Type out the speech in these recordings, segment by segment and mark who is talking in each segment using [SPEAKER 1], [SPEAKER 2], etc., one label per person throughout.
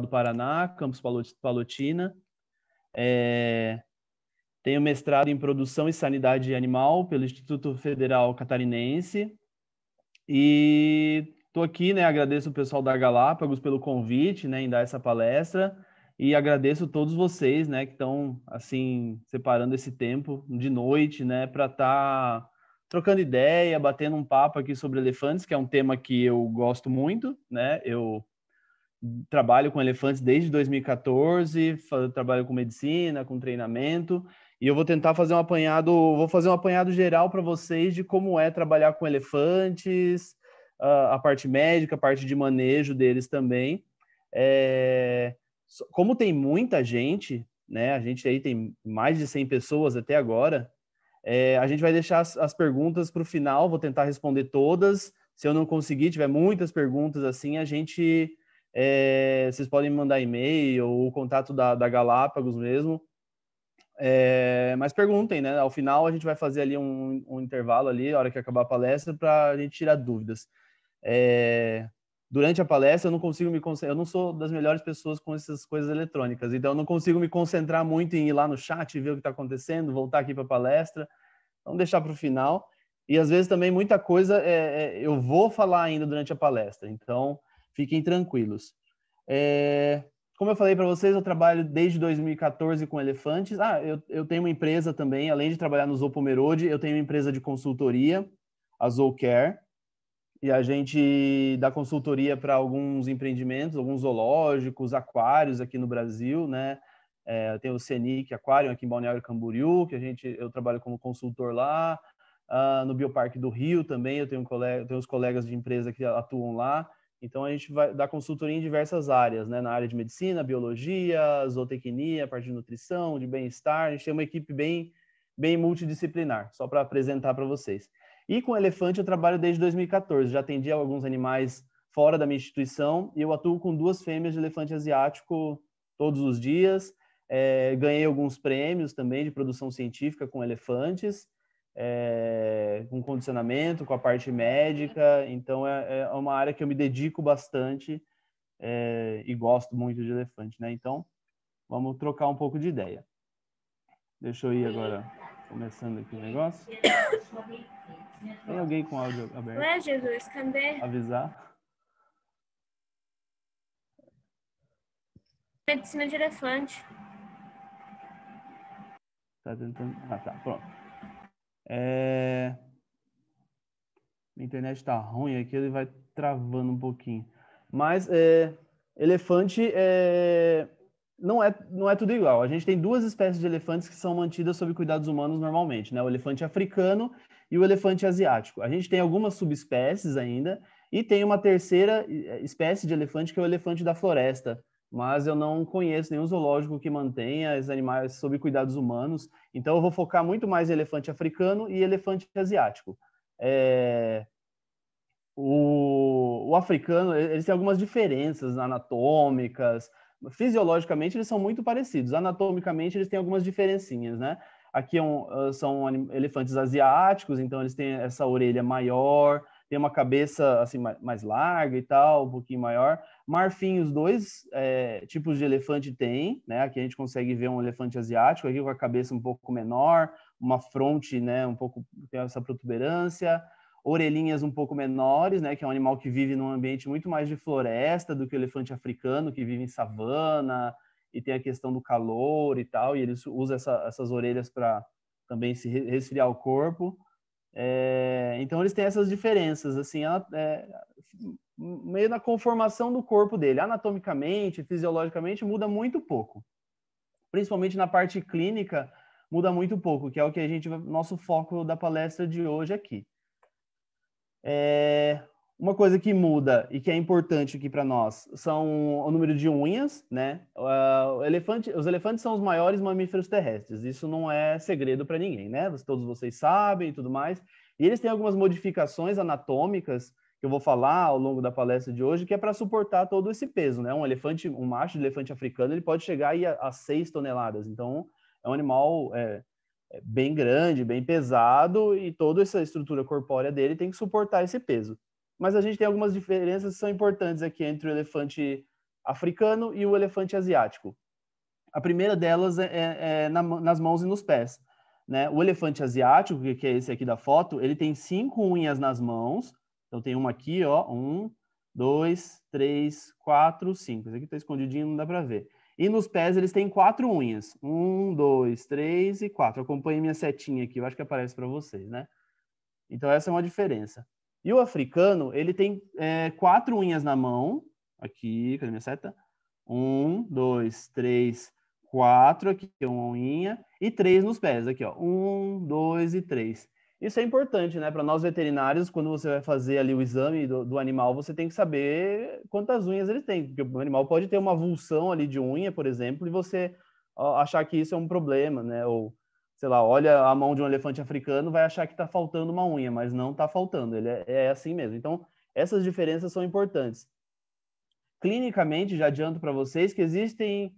[SPEAKER 1] do Paraná, Campus Palotina. É, tenho mestrado em Produção e Sanidade Animal pelo Instituto Federal Catarinense. E estou aqui, né? Agradeço o pessoal da Galápagos pelo convite, né, em dar essa palestra. E agradeço todos vocês, né, que estão assim separando esse tempo de noite, né, para estar tá trocando ideia, batendo um papo aqui sobre elefantes, que é um tema que eu gosto muito, né? Eu trabalho com elefantes desde 2014, trabalho com medicina, com treinamento, e eu vou tentar fazer um apanhado, vou fazer um apanhado geral para vocês de como é trabalhar com elefantes, ah, a parte médica, a parte de manejo deles também. É, como tem muita gente, né? A gente aí tem mais de 100 pessoas até agora. É, a gente vai deixar as, as perguntas para o final, vou tentar responder todas. Se eu não conseguir, tiver muitas perguntas assim, a gente é, vocês podem mandar e-mail ou o contato da, da Galápagos mesmo. É, mas perguntem, né? Ao final a gente vai fazer ali um, um intervalo ali, a hora que acabar a palestra, para a gente tirar dúvidas. É, durante a palestra eu não consigo me concentrar, eu não sou das melhores pessoas com essas coisas eletrônicas, então eu não consigo me concentrar muito em ir lá no chat e ver o que está acontecendo, voltar aqui para a palestra, vamos deixar para o final. E às vezes também muita coisa é, eu vou falar ainda durante a palestra, então Fiquem tranquilos. É, como eu falei para vocês, eu trabalho desde 2014 com elefantes. Ah, eu, eu tenho uma empresa também, além de trabalhar no Zoopomerode, eu tenho uma empresa de consultoria, a Zoocare, e a gente dá consultoria para alguns empreendimentos, alguns zoológicos, aquários aqui no Brasil, né? É, tem o Cenic Aquarium aqui em Balneário Camboriú, que a gente, eu trabalho como consultor lá. Uh, no Bioparque do Rio também, eu tenho, um colega, tenho os colegas de empresa que atuam lá. Então a gente vai dar consultoria em diversas áreas, né? Na área de medicina, biologia, zootecnia, parte de nutrição, de bem-estar. A gente tem uma equipe bem, bem multidisciplinar, só para apresentar para vocês. E com elefante eu trabalho desde 2014. Já atendi alguns animais fora da minha instituição e eu atuo com duas fêmeas de elefante asiático todos os dias. É, ganhei alguns prêmios também de produção científica com elefantes é, com condicionamento, com a parte uhum. médica. Então, é, é uma área que eu me dedico bastante é, e gosto muito de elefante, né? Então, vamos trocar um pouco de ideia. Deixa eu ir agora, começando aqui o negócio. Tem alguém com áudio aberto? Ué, Jesus, cadê? Avisar. Tá Medicina de elefante. Tá tentando... Ah, tá, pronto. É... A internet está ruim aqui, ele vai travando um pouquinho. Mas é... elefante é... Não, é, não é tudo igual. A gente tem duas espécies de elefantes que são mantidas sob cuidados humanos normalmente, né? O elefante africano e o elefante asiático. A gente tem algumas subespécies ainda e tem uma terceira é, espécie de elefante que é o elefante da floresta, mas eu não conheço nenhum zoológico que mantenha os animais sob cuidados humanos. Então, eu vou focar muito mais em elefante africano e elefante asiático. É... O... o, africano, eles têm algumas diferenças anatômicas, fisiologicamente eles são muito parecidos, anatomicamente eles têm algumas diferencinhas, né? Aqui é ah, são elefantes asiáticos, então eles têm essa orelha maior, tem uma cabeça assim mais larga e tal, um pouquinho maior. Marfim, os dois é, tipos de elefante tem, né? Aqui a gente consegue ver um elefante asiático aqui com a cabeça um pouco menor, uma fronte, né, um pouco tem essa protuberância, orelhinhas um pouco menores, né, que é um animal que vive num ambiente muito mais de floresta do que o elefante africano que vive em savana e tem a questão do calor e tal, e eles usa essa, essas orelhas para também se resfriar o corpo. É, então eles têm essas diferenças, assim, ela, é, meio na conformação do corpo dele, anatomicamente, fisiologicamente muda muito pouco, principalmente na parte clínica muda muito pouco, que é o que a gente nosso foco da palestra de hoje aqui. É, uma coisa que muda e que é importante aqui para nós são o número de unhas, né? Uh, elefante, os elefantes são os maiores mamíferos terrestres. Isso não é segredo para ninguém, né? Todos vocês sabem e tudo mais. E eles têm algumas modificações anatômicas que eu vou falar ao longo da palestra de hoje, que é para suportar todo esse peso, né? Um elefante, um macho de elefante africano, ele pode chegar aí a, a 6 toneladas. Então, é um animal é, é, bem grande, bem pesado, e toda essa estrutura corpórea dele tem que suportar esse peso mas a gente tem algumas diferenças que são importantes aqui entre o elefante africano e o elefante asiático. A primeira delas é, é, é na, nas mãos e nos pés. Né? O elefante asiático, que é esse aqui da foto, ele tem cinco unhas nas mãos. Então tem uma aqui, ó, um, dois, três, quatro, cinco. Esse aqui está escondidinho, não dá para ver. E nos pés eles têm quatro unhas. Um, dois, três e quatro. Acompanhe minha setinha aqui, eu acho que aparece para vocês, né? Então essa é uma diferença. E o africano, ele tem é, quatro unhas na mão. Aqui, cadê minha seta? Um, dois, três, quatro. Aqui uma unha. E três nos pés. Aqui, ó. Um, dois e três. Isso é importante, né? Para nós veterinários, quando você vai fazer ali o exame do, do, animal, você tem que saber quantas unhas ele tem. Porque o animal pode ter uma avulsão ali de unha, por exemplo, e você achar que isso é um problema, né? Ou sei lá, olha a mão de um elefante africano, vai achar que está faltando uma unha, mas não está faltando, ele é, é assim mesmo. Então, essas diferenças são importantes. Clinicamente, já adianto para vocês que existem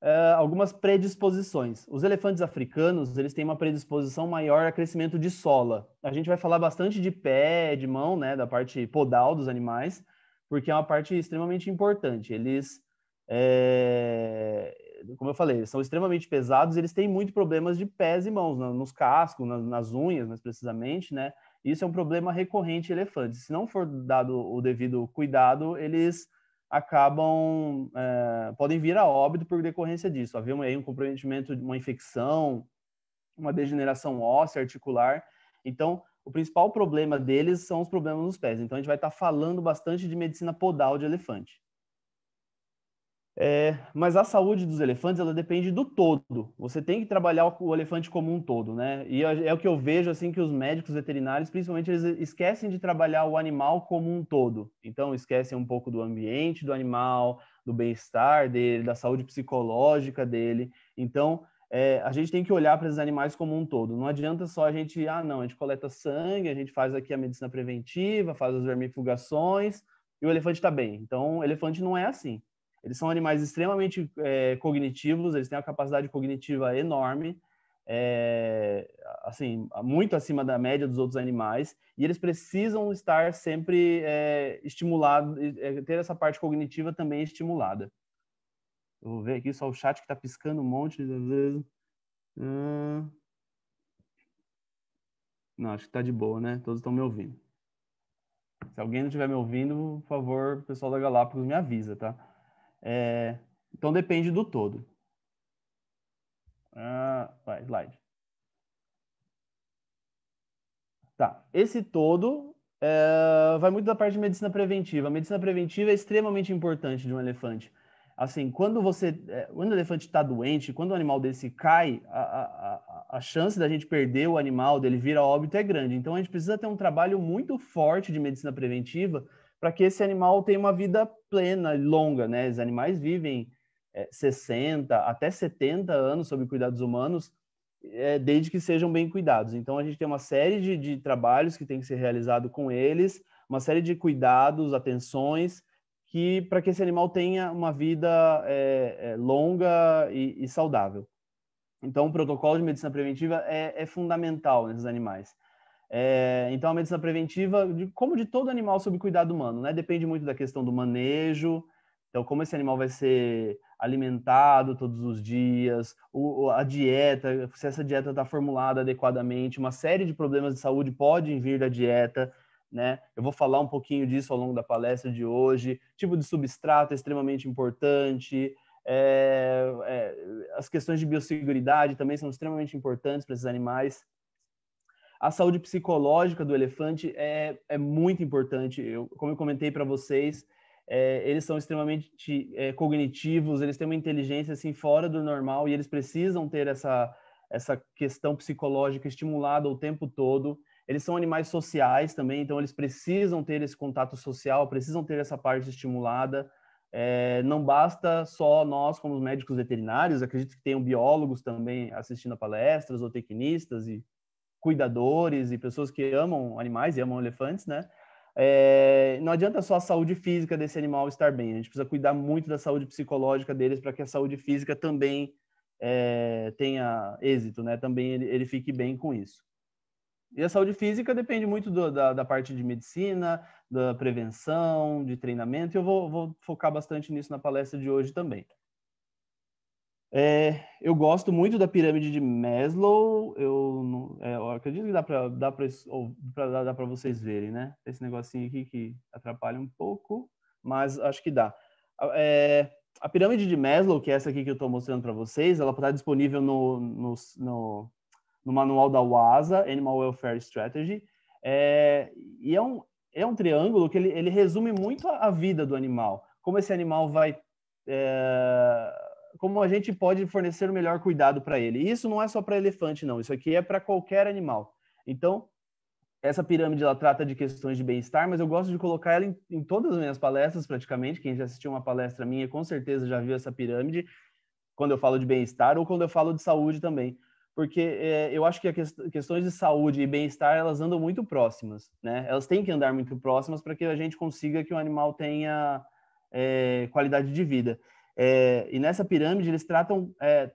[SPEAKER 1] Uh, algumas predisposições. Os elefantes africanos, eles têm uma predisposição maior a crescimento de sola. A gente vai falar bastante de pé, de mão, né, da parte podal dos animais, porque é uma parte extremamente importante. Eles, é, como eu falei, são extremamente pesados, eles têm muito problemas de pés e mãos, nos cascos, nas, unhas, mais precisamente, né? Isso é um problema recorrente em elefantes. Se não for dado o devido cuidado, eles acabam é, podem vir a óbito por decorrência disso. Haver um, aí um comprometimento de uma infecção, uma degeneração óssea, articular. Então, o principal problema deles são os problemas nos pés. Então, a gente vai estar tá falando bastante de medicina podal de elefante. É, mas a saúde dos elefantes ela depende do todo. Você tem que trabalhar o elefante como um todo, né? E é o que eu vejo assim que os médicos veterinários, principalmente, eles esquecem de trabalhar o animal como um todo. Então esquecem um pouco do ambiente do animal, do bem-estar dele, da saúde psicológica dele. Então é, a gente tem que olhar para esses animais como um todo. Não adianta só a gente, ah, não, a gente coleta sangue, a gente faz aqui a medicina preventiva, faz as vermifugações e o elefante está bem. Então, o elefante não é assim eles são animais extremamente é, cognitivos, eles têm uma capacidade cognitiva enorme, é, assim, muito acima da média dos outros animais, e eles precisam estar sempre é, eh, estimulados, ter essa parte cognitiva também estimulada. Eu vou ver aqui só o chat que está piscando um monte de vezes. Hum... Não, acho que está de boa, né? Todos estão me ouvindo. Se alguém não estiver me ouvindo, por favor, pessoal da Galápagos, me avisa, tá? É, então depende do todo. Ah, vai, slide. Tá. Esse todo é, vai muito da parte de medicina preventiva. A medicina preventiva é extremamente importante de um elefante. Assim, quando você, é, quando o elefante está doente, quando um animal desse cai, a, a, a chance da gente perder o animal, dele vir a óbito, é grande. Então, a gente precisa ter um trabalho muito forte de medicina preventiva para que esse animal tenha uma vida plena e longa, né? Os animais vivem é, 60 até 70 anos sob cuidados humanos, é, desde que sejam bem cuidados. Então, a gente tem uma série de, de trabalhos que tem que ser realizado com eles, uma série de cuidados, atenções, que para que esse animal tenha uma vida é, é, longa e, e, saudável. Então, o protocolo de medicina preventiva é, é fundamental nesses animais. É, então, a medicina preventiva, de, como de todo animal sob cuidado humano, né? Depende muito da questão do manejo, então como esse animal vai ser alimentado todos os dias, o, a dieta, se essa dieta está formulada adequadamente, uma série de problemas de saúde podem vir da dieta, né? Eu vou falar um pouquinho disso ao longo da palestra de hoje. Tipo de substrato é extremamente importante. É, é, as questões de biosseguridade também são extremamente importantes para esses animais. A saúde psicológica do elefante é, é muito importante. Eu, como eu comentei para vocês, é, eles são extremamente é, cognitivos, eles têm uma inteligência assim fora do normal e eles precisam ter essa, essa questão psicológica estimulada o tempo todo. Eles são animais sociais também, então eles precisam ter esse contato social, precisam ter essa parte estimulada. É, não basta só nós, como médicos veterinários, acredito que tenham biólogos também assistindo a palestras, ou tecnistas e cuidadores e pessoas que amam animais e amam elefantes, né? É, não adianta só a saúde física desse animal estar bem, a gente precisa cuidar muito da saúde psicológica deles para que a saúde física também é, tenha êxito, né? Também ele, ele, fique bem com isso. E a saúde física depende muito do, da, da, parte de medicina, da prevenção, de treinamento, e eu vou, vou focar bastante nisso na palestra de hoje também. É, eu gosto muito da pirâmide de Maslow. Eu, é, eu acredito que dá para dá para vocês verem, né? Esse negocinho aqui que atrapalha um pouco, mas acho que dá. É, a pirâmide de Maslow, que é essa aqui que eu estou mostrando para vocês, ela está disponível no, no, no, no, manual da WASA, Animal Welfare Strategy. É, e é um, é um triângulo que ele, ele resume muito a, a vida do animal. Como esse animal vai é, como a gente pode fornecer o melhor cuidado para ele. E isso não é só para elefante, não. Isso aqui é para qualquer animal. Então, essa pirâmide ela trata de questões de bem-estar, mas eu gosto de colocar ela em, em, todas as minhas palestras, praticamente. Quem já assistiu uma palestra minha, com certeza já viu essa pirâmide, quando eu falo de bem-estar ou quando eu falo de saúde também. Porque é, eu acho que as quest questões de saúde e bem-estar, elas andam muito próximas, né? Elas têm que andar muito próximas para que a gente consiga que o animal tenha é, qualidade de vida. É, e nessa pirâmide eles tratam é,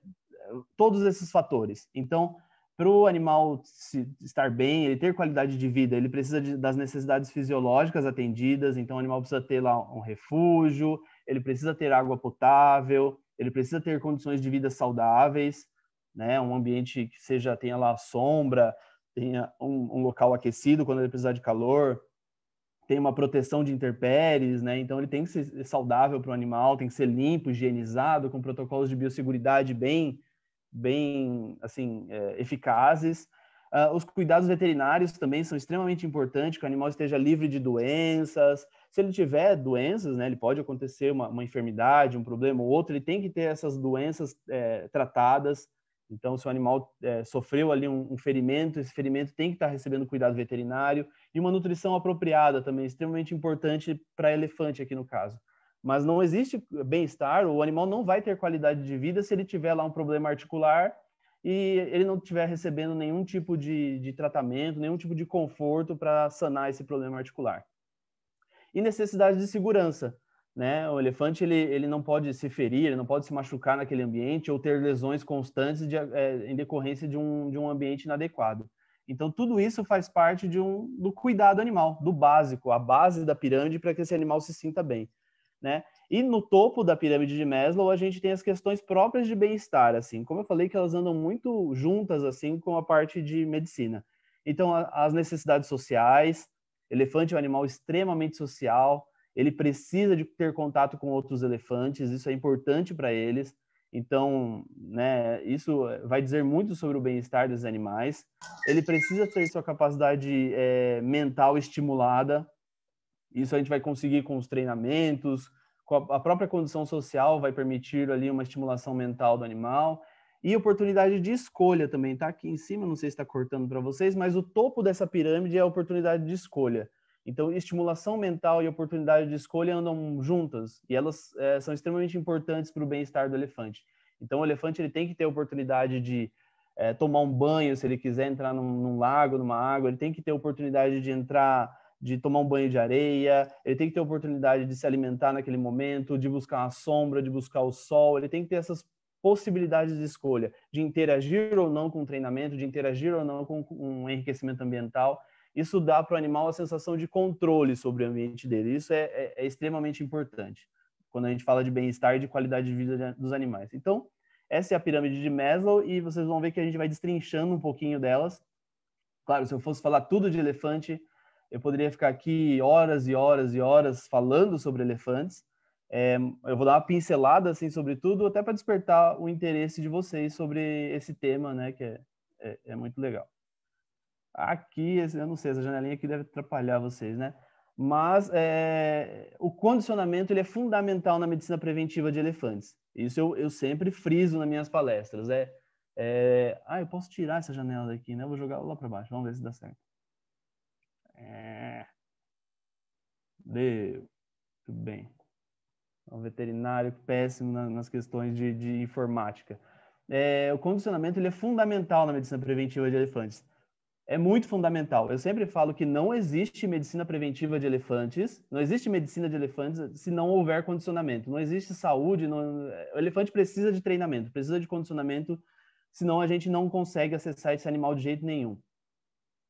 [SPEAKER 1] todos esses fatores. Então, para o animal se, estar bem, ele ter qualidade de vida, ele precisa de, das necessidades fisiológicas atendidas. Então, o animal precisa ter lá um refúgio, ele precisa ter água potável, ele precisa ter condições de vida saudáveis, né? Um ambiente que seja tenha lá sombra, tenha um, um local aquecido quando ele precisar de calor, tem uma proteção de interpéries, né? Então ele tem que ser saudável para o animal, tem que ser limpo, higienizado, com protocolos de biosseguridade bem, bem assim, é, eficazes. Uh, os cuidados veterinários também são extremamente importantes, que o animal esteja livre de doenças. Se ele tiver doenças, né, ele pode acontecer uma, uma enfermidade, um problema ou outro, ele tem que ter essas doenças é, tratadas. Então, se o animal é, sofreu ali um, um ferimento, esse ferimento tem que estar recebendo cuidado veterinário e uma nutrição apropriada também, extremamente importante para elefante aqui no caso. Mas não existe bem-estar, o animal não vai ter qualidade de vida se ele tiver lá um problema articular e ele não estiver recebendo nenhum tipo de, de tratamento, nenhum tipo de conforto para sanar esse problema articular. E necessidade de segurança. Né? O elefante ele, ele não pode se ferir, ele não pode se machucar naquele ambiente ou ter lesões constantes de, é, em decorrência de um, de um ambiente inadequado. Então, tudo isso faz parte de um, do cuidado animal, do básico, a base da pirâmide para que esse animal se sinta bem. Né? E no topo da pirâmide de Maslow, a gente tem as questões próprias de bem-estar, assim. Como eu falei, que elas andam muito juntas, assim, com a parte de medicina. Então, a, as necessidades sociais, elefante é um animal extremamente social, ele precisa de ter contato com outros elefantes, isso é importante para eles. Então, né, isso eh, vai dizer muito sobre o bem-estar dos animais. Ele precisa ter sua capacidade é, mental estimulada. Isso a gente vai conseguir com os treinamentos, com a, a própria condição social vai permitir ali uma estimulação mental do animal. E oportunidade de escolha também, tá? Aqui em cima, não sei se está cortando para vocês, mas o topo dessa pirâmide é a oportunidade de escolha. Então, estimulação mental e oportunidade de escolha andam juntas e elas é, são extremamente importantes para o bem-estar do elefante. Então, o elefante ele tem que ter a oportunidade de é, tomar um banho, se ele quiser entrar num, num, lago, numa água, ele tem que ter a oportunidade de entrar, de tomar um banho de areia, ele tem que ter a oportunidade de se alimentar naquele momento, de buscar a sombra, de buscar o sol, ele tem que ter essas possibilidades de escolha, de interagir ou não com o treinamento, de interagir ou não com, com um enriquecimento ambiental isso dá para o animal a sensação de controle sobre o ambiente dele. Isso é, é, é extremamente importante quando a gente fala de bem-estar e de qualidade de vida dos animais. Então, essa é a pirâmide de Maslow e vocês vão ver que a gente vai destrinchando um pouquinho delas. Claro, se eu fosse falar tudo de elefante, eu poderia ficar aqui horas e horas e horas falando sobre elefantes. É, eu vou dar uma pincelada assim sobre tudo, até para despertar o interesse de vocês sobre esse tema, né? Que é, é, é muito legal aqui, eu não sei, essa janelinha aqui deve atrapalhar vocês, né? Mas é, o condicionamento ele é fundamental na medicina preventiva de elefantes. Isso eu, eu sempre friso nas minhas palestras. É, é, ah, eu posso tirar essa janela daqui, né? Eu vou jogar lá para baixo, vamos ver se dá certo. É... Deu. Tudo bem. É um veterinário péssimo na, nas questões de, de informática. É, o condicionamento ele é fundamental na medicina preventiva de elefantes é muito fundamental. Eu sempre falo que não existe medicina preventiva de elefantes, não existe medicina de elefantes se não houver condicionamento, não existe saúde, não... o elefante precisa de treinamento, precisa de condicionamento, senão a gente não consegue acessar esse animal de jeito nenhum.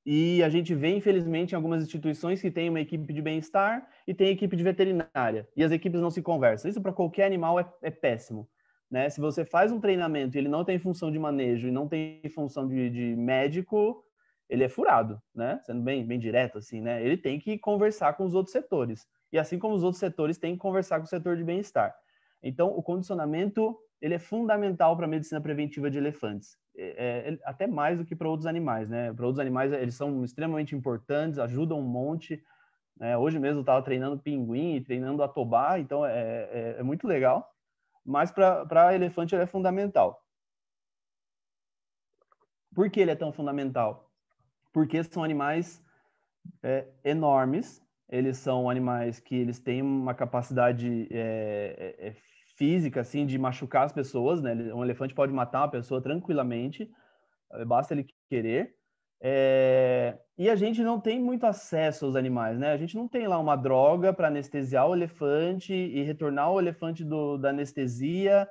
[SPEAKER 1] E a gente vê, infelizmente, em algumas instituições que tem uma equipe de bem-estar e tem equipe de veterinária, e as equipes não se conversam. Isso para qualquer animal é, é péssimo. Né? Se você faz um treinamento e ele não tem função de manejo e não tem função de, de médico, ele é furado, né? Sendo bem, bem direto assim, né? Ele tem que conversar com os outros setores. E assim como os outros setores têm que conversar com o setor de bem-estar. Então, o condicionamento, ele é fundamental para a medicina preventiva de elefantes. É, é, até mais do que para outros animais, né? Para outros animais, eles são extremamente importantes, ajudam um monte. Né? Hoje mesmo eu estava treinando pinguim e treinando atobá, então é, é, é muito legal. Mas para elefante ele é fundamental. Por que ele é tão fundamental? porque são animais é, enormes, eles são animais que eles têm uma capacidade é, é, é física, assim, de machucar as pessoas, né? Um elefante pode matar uma pessoa tranquilamente, é, basta ele querer. É... E a gente não tem muito acesso aos animais, né? A gente não tem lá uma droga para anestesiar o elefante e retornar o elefante do, da anestesia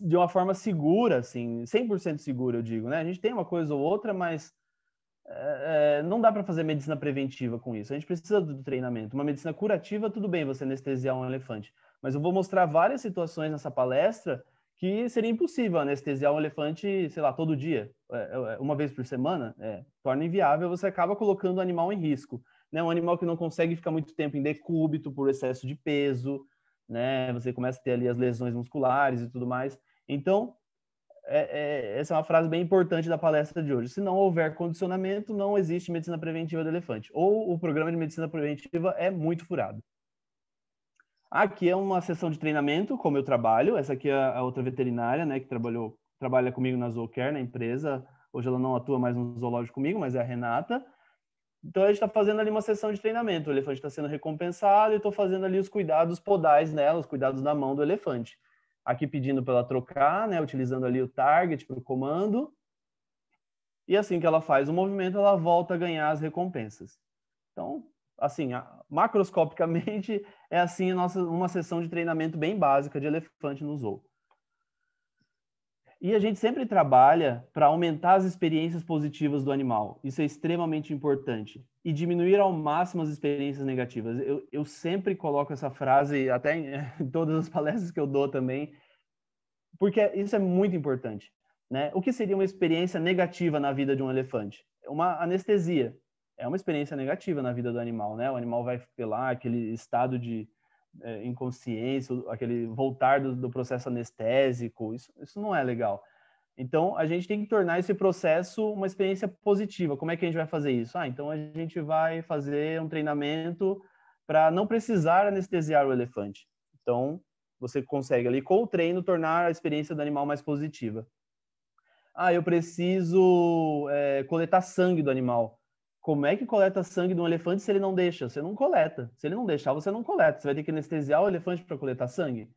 [SPEAKER 1] de uma forma segura, assim, 100% segura, eu digo, né? A gente tem uma coisa ou outra, mas é, é, não dá para fazer medicina preventiva com isso. A gente precisa do treinamento. Uma medicina curativa, tudo bem você anestesiar um elefante. Mas eu vou mostrar várias situações nessa palestra que seria impossível anestesiar um elefante, sei lá, todo dia, é, é, uma vez por semana, é, torna inviável, você acaba colocando o animal em risco. Né? Um animal que não consegue ficar muito tempo em decúbito por excesso de peso, né? você começa a ter ali as lesões musculares e tudo mais. Então, é, é, essa é uma frase bem importante da palestra de hoje. Se não houver condicionamento, não existe medicina preventiva do elefante. Ou o programa de medicina preventiva é muito furado. Aqui é uma sessão de treinamento, como eu trabalho. Essa aqui é a outra veterinária, né, que trabalhou, trabalha comigo na Zoocare, na empresa. Hoje ela não atua mais no zoológico comigo, mas é a Renata. Então a gente está fazendo ali uma sessão de treinamento. O elefante está sendo recompensado e estou fazendo ali os cuidados podais nela, os cuidados da mão do elefante aqui pedindo para ela trocar, né, utilizando ali o target para o comando. E assim que ela faz o movimento, ela volta a ganhar as recompensas. Então, assim, macroscopicamente, é assim nossa, uma sessão de treinamento bem básica de elefante no zoo. E a gente sempre trabalha para aumentar as experiências positivas do animal. Isso é extremamente importante. E diminuir ao máximo as experiências negativas. Eu, eu sempre coloco essa frase, até em, em todas as palestras que eu dou também, porque isso é muito importante. Né? O que seria uma experiência negativa na vida de um elefante? Uma anestesia. É uma experiência negativa na vida do animal, né? O animal vai ter lá aquele estado de é, inconsciência, aquele voltar do, do processo anestésico. Isso, isso não é legal. Então, a gente tem que tornar esse processo uma experiência positiva. Como é que a gente vai fazer isso? Ah, então a gente vai fazer um treinamento para não precisar anestesiar o elefante. Então, você consegue ali, com o treino, tornar a experiência do animal mais positiva. Ah, eu preciso é, coletar sangue do animal. Como é que coleta sangue de um elefante se ele não deixa? Você não coleta. Se ele não deixar, você não coleta. Você vai ter que anestesiar o elefante para coletar sangue.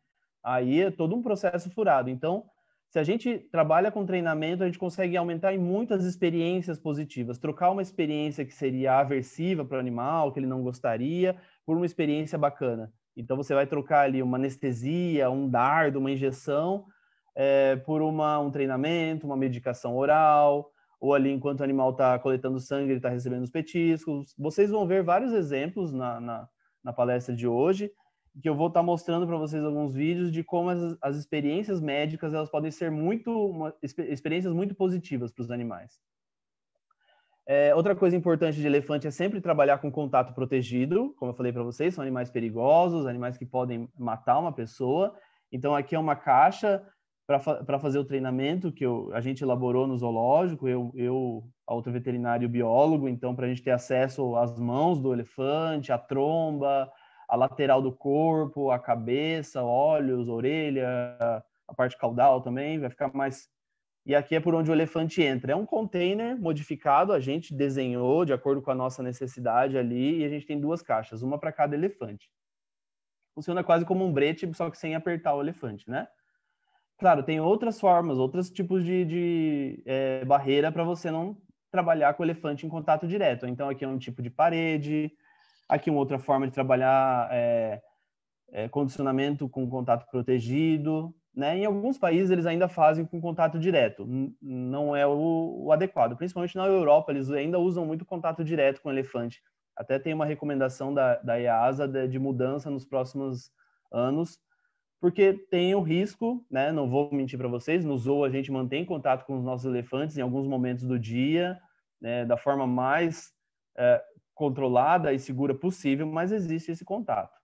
[SPEAKER 1] Aí é todo um processo furado. Então, se a gente trabalha com treinamento, a gente consegue aumentar em muitas experiências positivas. Trocar uma experiência que seria aversiva para o animal, que ele não gostaria, por uma experiência bacana. Então você vai trocar ali uma anestesia, um dardo, uma injeção é, por uma, um treinamento, uma medicação oral, ou ali enquanto o animal está coletando sangue, ele está recebendo os petiscos. Vocês vão ver vários exemplos na, na, na palestra de hoje, que eu vou estar tá mostrando para vocês alguns vídeos de como as, as experiências médicas elas podem ser muito uma, experiências muito positivas para os animais. É, outra coisa importante de elefante é sempre trabalhar com contato protegido, como eu falei para vocês, são animais perigosos, animais que podem matar uma pessoa. Então aqui é uma caixa para fazer o treinamento que eu, a gente elaborou no zoológico, eu, eu a outra veterinário biólogo, então para a gente ter acesso às mãos do elefante, à tromba, à lateral do corpo, à cabeça, olhos, orelha, a parte caudal também, vai ficar mais e aqui é por onde o elefante entra. É um container modificado, a gente desenhou de acordo com a nossa necessidade ali, e a gente tem duas caixas, uma para cada elefante. Funciona quase como um brete, só que sem apertar o elefante, né? Claro, tem outras formas, outros tipos de, de é, barreira para você não trabalhar com o elefante em contato direto. Então, aqui é um tipo de parede, aqui uma outra forma de trabalhar é, é, condicionamento com contato protegido, né? Em alguns países eles ainda fazem com contato direto, não é o, o, adequado. Principalmente na Europa eles ainda usam muito contato direto com o elefante. Até tem uma recomendação da, da EASA de, de mudança nos próximos anos, porque tem o risco, né? Não vou mentir para vocês, no zoo a gente mantém contato com os nossos elefantes em alguns momentos do dia, né? Da forma mais é, controlada e segura possível, mas existe esse contato.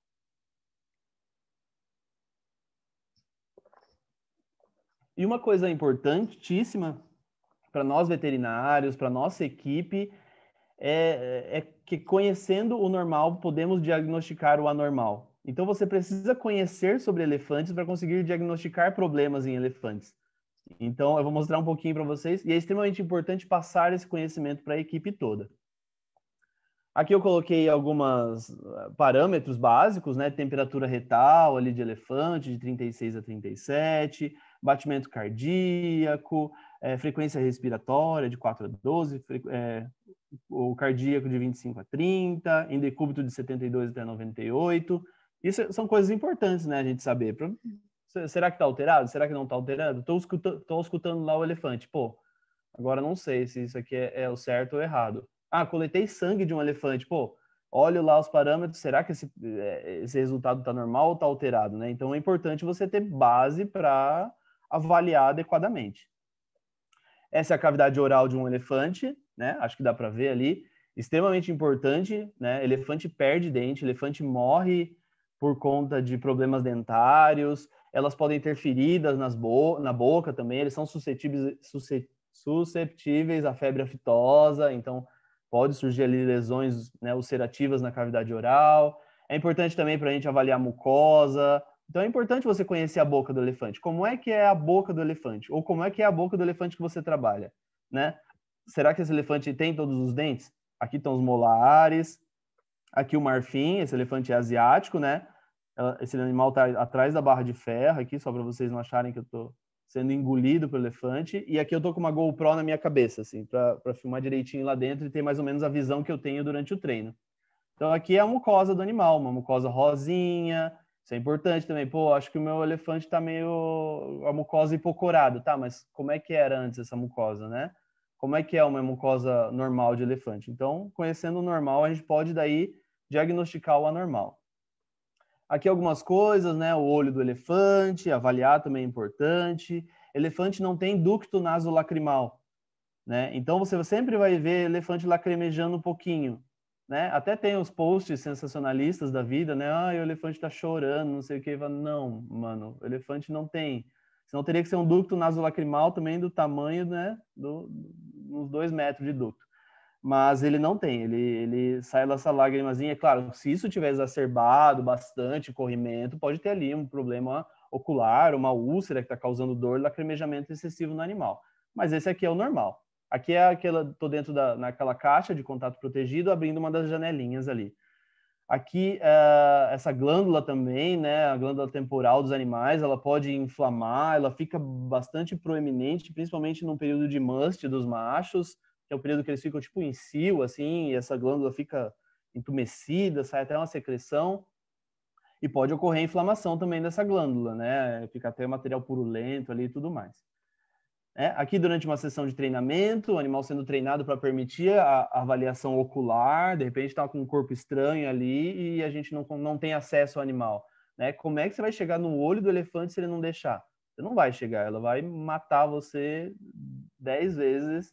[SPEAKER 1] E uma coisa importantíssima para nós veterinários, para nossa equipe, é, é, que conhecendo o normal podemos diagnosticar o anormal. Então você precisa conhecer sobre elefantes para conseguir diagnosticar problemas em elefantes. Então eu vou mostrar um pouquinho para vocês e é extremamente importante passar esse conhecimento para a equipe toda. Aqui eu coloquei alguns ah, parâmetros básicos, né? Temperatura retal ali de elefante de 36 a 37, batimento cardíaco, é, frequência respiratória de 4 a 12, é, o cardíaco de 25 a 30, em decúbito de 72 até 98. Isso são coisas importantes, né, a gente saber. Pra, será que está alterado? Será que não está alterado? Estou escutando, escutando lá o elefante. Pô, agora não sei se isso aqui é, é o certo ou errado. Ah, coletei sangue de um elefante. Pô, olho lá os parâmetros, será que esse, é, esse resultado está normal ou está alterado, né? Então é importante você ter base para avaliar adequadamente. Essa é a cavidade oral de um elefante, né? Acho que dá para ver ali. Extremamente importante, né? Elefante perde dente, elefante morre por conta de problemas dentários, elas podem ter feridas nas bo na boca também, eles são suscetíveis, susceptíveis à febre aftosa, então pode surgir ali lesões né, ulcerativas na cavidade oral. É importante também para a gente avaliar a mucosa, então é importante você conhecer a boca do elefante. Como é que é a boca do elefante? Ou como é que é a boca do elefante que você trabalha, né? Será que esse elefante tem todos os dentes? Aqui estão os molares, aqui o marfim, esse elefante é asiático, né? Esse animal está atrás da barra de ferro aqui, só para vocês não acharem que eu estou sendo engolido pelo elefante. E aqui eu estou com uma GoPro na minha cabeça, assim, para filmar direitinho lá dentro e ter mais ou menos a visão que eu tenho durante o treino. Então aqui é a mucosa do animal, uma mucosa rosinha, isso é importante também. Pô, acho que o meu elefante está meio a mucosa hipocorada, tá? Mas como é que era antes essa mucosa, né? Como é que é uma mucosa normal de elefante? Então, conhecendo o normal, a gente pode daí diagnosticar o anormal. Aqui algumas coisas, né? O olho do elefante, avaliar também é importante. Elefante não tem ducto lacrimal, né? Então você sempre vai ver elefante lacrimejando um pouquinho né? Até tem os posts sensacionalistas da vida, né? Ah, o elefante tá chorando, não sei o que. Não, mano, o elefante não tem. Senão teria que ser um ducto nasolacrimal também do tamanho, né? Do, uns dois metros de ducto. Mas ele não tem, ele, ele sai essa lágrimazinha. É claro, se isso tiver exacerbado bastante, corrimento, pode ter ali um problema ocular, uma úlcera que está causando dor, lacrimejamento excessivo no animal. Mas esse aqui é o normal. Aqui é aquela, tô dentro da naquela caixa de contato protegido, abrindo uma das janelinhas ali. Aqui eh, essa glândula também, né, a glândula temporal dos animais, ela pode inflamar, ela fica bastante proeminente, principalmente no período de must dos machos, que é o período que eles ficam tipo em cio, assim, e essa glândula fica entumecida, sai até uma secreção e pode ocorrer inflamação também dessa glândula, né? Fica até material purulento ali e tudo mais. Né? aqui, durante uma sessão de treinamento, o animal sendo treinado para permitir a, a, avaliação ocular, de repente está com um corpo estranho ali e a gente não, não tem acesso ao animal. Né? Como é que você vai chegar no olho do elefante se ele não deixar? Você não vai chegar, ela vai matar você dez vezes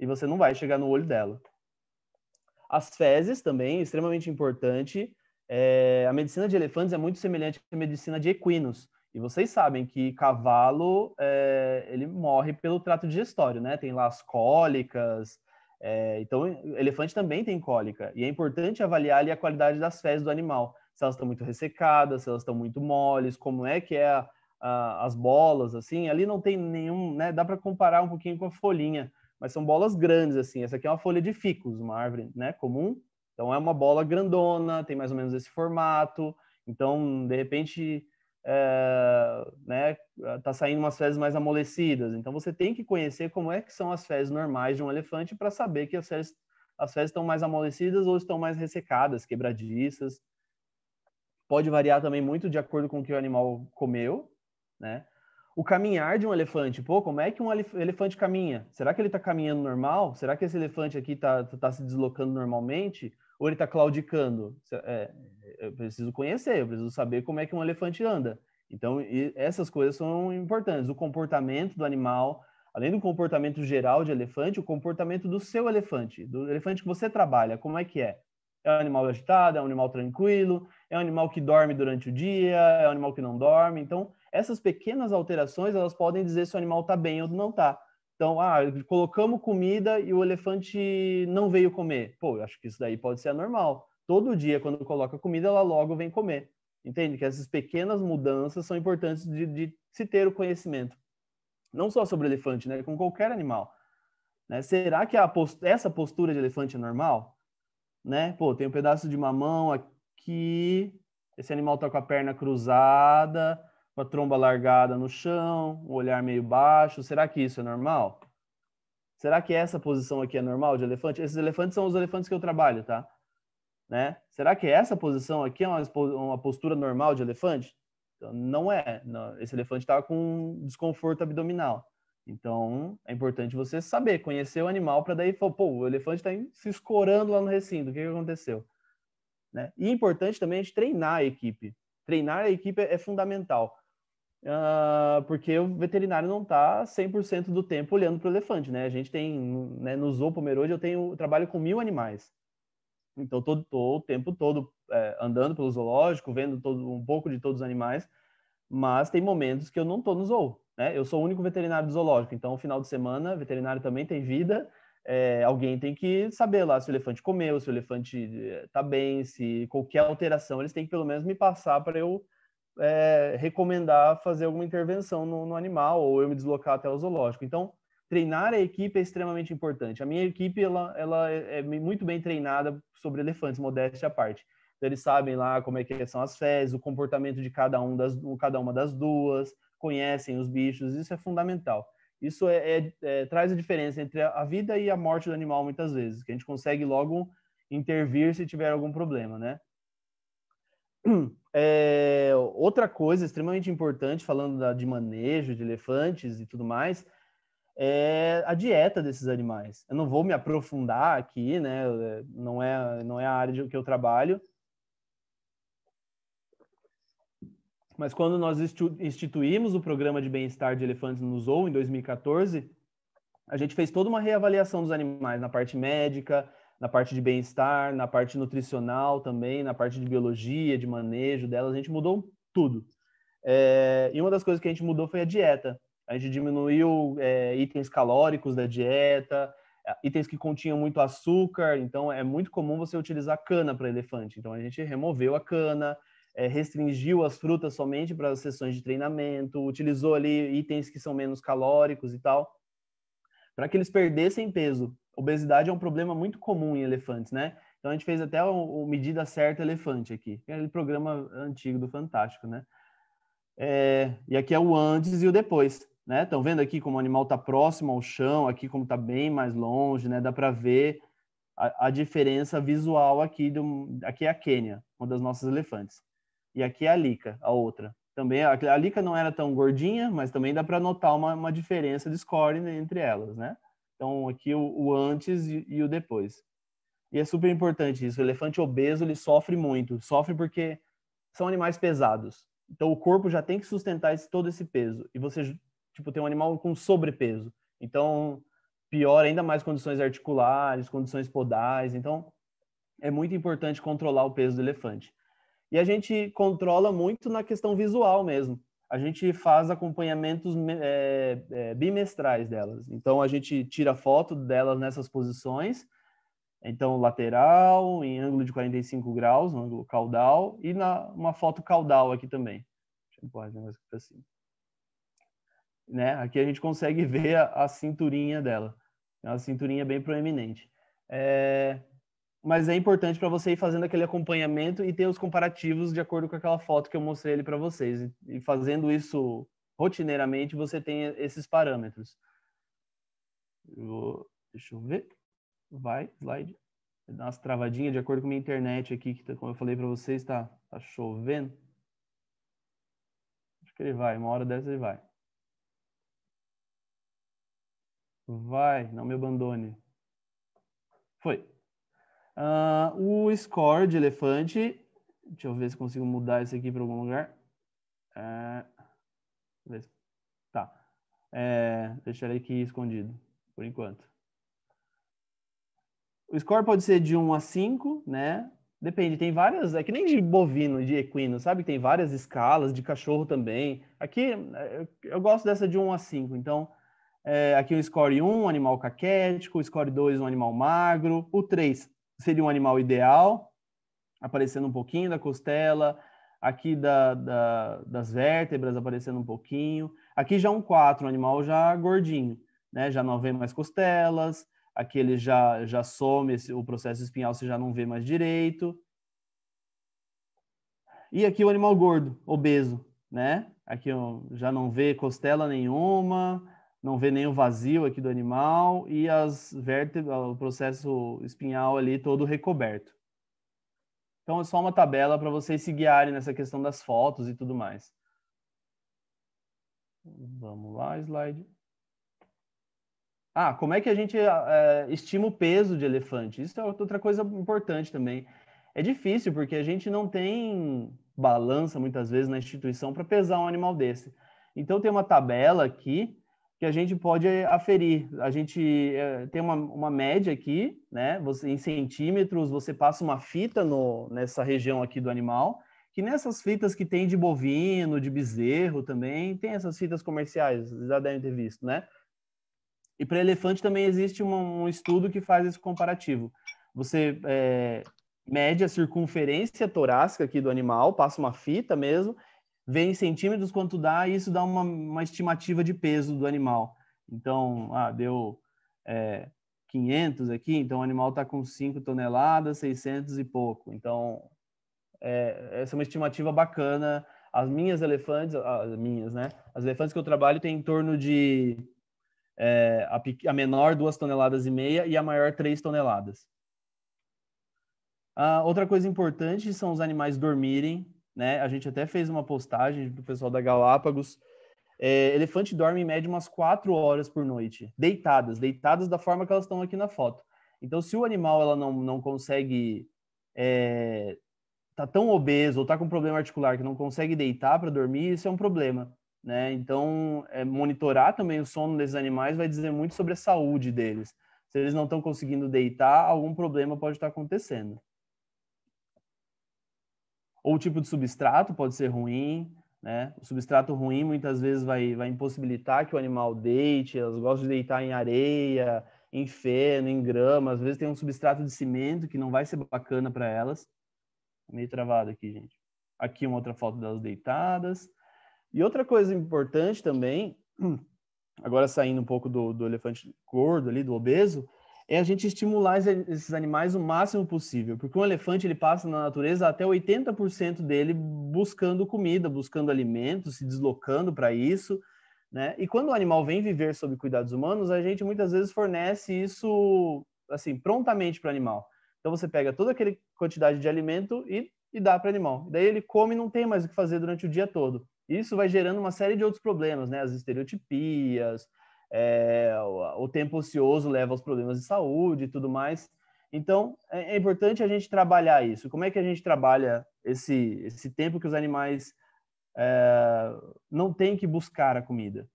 [SPEAKER 1] e você não vai chegar no olho dela. As fezes também, extremamente importante. É, a medicina de elefantes é muito semelhante à medicina de equinos. E vocês sabem que cavalo é, ele morre pelo trato digestório, né? Tem lá as cólicas. É, então, elefante também tem cólica. E é importante avaliar ali a qualidade das fezes do animal. Se elas estão muito ressecadas, se elas estão muito moles, como é que é a, a, as bolas, assim. Ali não tem nenhum, né? Dá para comparar um pouquinho com a folhinha, mas são bolas grandes, assim. Essa aqui é uma folha de ficus, uma árvore né, comum. Então, é uma bola grandona, tem mais ou menos esse formato. Então, de repente é, né, tá saindo umas fezes mais amolecidas. Então você tem que conhecer como é que são as fezes normais de um elefante para saber que as fezes, as fezes estão mais amolecidas ou estão mais ressecadas, quebradiças. Pode variar também muito de acordo com o que o animal comeu, né? O caminhar de um elefante, pô, como é que um elefante caminha? Será que ele está caminhando normal? Será que esse elefante aqui está tá se deslocando normalmente? Ou ele está claudicando? É, eu preciso conhecer, eu preciso saber como é que um elefante anda. Então, essas coisas são importantes. O comportamento do animal, além do comportamento geral de elefante, o comportamento do seu elefante, do elefante que você trabalha, como é que é? É um animal agitado, é um animal tranquilo, é um animal que dorme durante o dia, é um animal que não dorme. Então, essas pequenas alterações, elas podem dizer se o animal está bem ou não está. Então, ah, colocamos comida e o elefante não veio comer. Pô, eu acho que isso daí pode ser anormal todo dia, quando coloca comida, ela logo vem comer. Entende? Que essas pequenas mudanças são importantes de, de se ter o conhecimento. Não só sobre elefante, né? Com qualquer animal. Né? Será que essa postura de elefante é normal? Né? Pô, tem um pedaço de mamão aqui, esse animal tá com a perna cruzada, com a tromba largada no chão, o um olhar meio baixo. Será que isso é normal? Será que essa posição aqui é normal de elefante? Esses elefantes são os elefantes que eu trabalho, tá? Né? Será que essa posição aqui é uma, uma postura normal de elefante? Então, não é. Não. Esse elefante estava tá com desconforto abdominal. Então, é importante você saber, conhecer o animal para daí falar, pô, o elefante está se escorando lá no recinto, o que, que aconteceu? Né? E é importante também a gente treinar a equipe. Treinar a equipe é, é fundamental, uh, porque o veterinário não está 100% do tempo olhando para o elefante, né? A gente tem, né, no Pomerode eu tenho trabalho com mil animais. Então, todo, o tempo todo é, andando pelo zoológico, vendo todo, um pouco de todos os animais, mas tem momentos que eu não estou no zoo. Né? Eu sou o único veterinário do zoológico, então, final de semana, veterinário também tem vida. É, alguém tem que saber lá se o elefante comeu, se o elefante está é, bem, se qualquer alteração, eles têm que pelo menos me passar para eu é, recomendar fazer alguma intervenção no, no, animal ou eu me deslocar até o zoológico. Então, treinar a equipe é extremamente importante. A minha equipe ela, ela é, é muito bem treinada sobre elefantes, modéstia à parte. Então, eles sabem lá como é que são as fezes, o comportamento de cada, um das, cada uma das duas, conhecem os bichos, isso é fundamental. Isso é, é, é, traz a diferença entre a vida e a morte do animal muitas vezes, que a gente consegue logo intervir se tiver algum problema, né? É, outra coisa extremamente importante, falando da, de manejo de elefantes e tudo mais, é a dieta desses animais. Eu não vou me aprofundar aqui, né? Não é, não é a área que eu trabalho. Mas quando nós instituímos o programa de bem-estar de elefantes no Zoo em 2014, a gente fez toda uma reavaliação dos animais na parte médica, na parte de bem-estar, na parte nutricional também, na parte de biologia, de manejo delas. A gente mudou tudo. É, e uma das coisas que a gente mudou foi a dieta a gente diminuiu é, itens calóricos da dieta, é, itens que continham muito açúcar, então é muito comum você utilizar cana para elefante. Então a gente removeu a cana, é, restringiu as frutas somente para as sessões de treinamento, utilizou ali itens que são menos calóricos e tal, para que eles perdessem peso. Obesidade é um problema muito comum em elefantes, né? Então a gente fez até o, o medida certa elefante aqui, é aquele programa antigo do Fantástico, né? É, e aqui é o antes e o depois né? Estão vendo aqui como o animal está próximo ao chão, aqui como está bem mais longe, né? Dá para ver a, a, diferença visual aqui do, aqui é a Quênia, uma das nossas elefantes, e aqui é a Lica, a outra. Também a, a Lica não era tão gordinha, mas também dá para notar uma, uma diferença de score entre elas, né? Então aqui o, o antes e, e o depois. E é super importante isso. O elefante obeso ele sofre muito, sofre porque são animais pesados. Então o corpo já tem que sustentar esse, todo esse peso. E você tipo, tem um animal com sobrepeso. Então, pior ainda mais condições articulares, condições podais. Então, é muito importante controlar o peso do elefante. E a gente controla muito na questão visual mesmo. A gente faz acompanhamentos é, é, bimestrais delas. Então, a gente tira foto delas nessas posições. Então, lateral, em ângulo de 45 graus, no ângulo caudal, e na, uma foto caudal aqui também. Deixa eu empurrar esse negócio aqui para cima né? Aqui a gente consegue ver a, a cinturinha dela, é uma cinturinha bem proeminente. É, mas é importante para você ir fazendo aquele acompanhamento e ter os comparativos de acordo com aquela foto que eu mostrei ali para vocês. E, fazendo isso rotineiramente, você tem esses parâmetros. Eu vou, deixa eu ver. Vai, slide. dar umas travadinhas de acordo com a minha internet aqui, que tá, como eu falei para vocês, está tá chovendo. Acho que ele vai, uma hora dessa ele vai. Vai, não me abandone. Foi. Uh, o score de elefante. Deixa eu ver se consigo mudar isso aqui para algum lugar. É... Tá. É, deixarei aqui escondido, por enquanto. O score pode ser de 1 a 5, né? Depende, tem várias, é que nem de bovino, de equino, sabe? Tem várias escalas, de cachorro também. Aqui, é, eu gosto dessa de 1 a 5, então é, aqui o score 1, um animal caquético, o score 2, um animal magro, o 3 seria um animal ideal, aparecendo um pouquinho da costela, aqui da, da, das vértebras aparecendo um pouquinho, aqui já um 4, um animal já gordinho, né? já não vê mais costelas, aqui ele já, já some esse, o processo espinhal, você já não vê mais direito. E aqui o animal gordo, obeso, né? Aqui ó, já não vê costela nenhuma, não vê nem o vazio aqui do animal e as vértebras, o processo espinhal ali todo recoberto. Então é só uma tabela para vocês se guiarem nessa questão das fotos e tudo mais. Vamos lá, slide. Ah, como é que a gente é, estima o peso de elefante? Isso é outra coisa importante também. É difícil porque a gente não tem balança muitas vezes na instituição para pesar um animal desse. Então tem uma tabela aqui que a gente pode eh, aferir. A gente é, tem uma, uma média aqui, né? Você, em centímetros, você passa uma fita no, nessa região aqui do animal, que nessas fitas que tem de bovino, de bezerro também, tem essas fitas comerciais, vocês já devem ter visto, né? E para elefante também existe um, um, estudo que faz esse comparativo. Você é, mede a circunferência torácica aqui do animal, passa uma fita mesmo, vê em centímetros quanto dá e isso dá uma, uma estimativa de peso do animal. Então, ah, deu é, 500 aqui, então o animal está com 5 toneladas, 600 e pouco. Então, é, essa é uma estimativa bacana. As minhas elefantes, ah, as minhas, né? As elefantes que eu trabalho têm em torno de é, a, a, menor 2 toneladas e meia e a maior 3 toneladas. Ah, outra coisa importante são os animais dormirem né? A gente até fez uma postagem do pessoal da Galápagos. É, elefante dorme em média umas quatro horas por noite, deitadas, deitadas da forma que elas estão aqui na foto. Então, se o animal ela não, não consegue é, tá tão obeso ou tá com problema articular que não consegue deitar para dormir, isso é um problema, né? Então, é, monitorar também o sono desses animais vai dizer muito sobre a saúde deles. Se eles não estão conseguindo deitar, algum problema pode estar tá acontecendo ou o tipo de substrato pode ser ruim, né? O substrato ruim muitas vezes vai, vai impossibilitar que o animal deite, elas gostam de deitar em areia, em feno, em grama, às vezes tem um substrato de cimento que não vai ser bacana para elas. Meio travado aqui, gente. Aqui uma outra foto delas deitadas. E outra coisa importante também, agora saindo um pouco do, do elefante gordo ali, do obeso, é a gente estimular esses animais o máximo possível, porque um elefante ele passa na natureza até 80% dele buscando comida, buscando alimento, se deslocando para isso, né? E quando o animal vem viver sob cuidados humanos, a gente muitas vezes fornece isso assim prontamente para o animal. Então você pega toda aquela quantidade de alimento e, e dá para o animal. Daí ele come e não tem mais o que fazer durante o dia todo. Isso vai gerando uma série de outros problemas, né? As estereotipias, é, o, o tempo ocioso leva aos problemas de saúde e tudo mais. Então, é, é importante a gente trabalhar isso. Como é que a gente trabalha esse, esse tempo que os animais é, não têm que buscar a comida?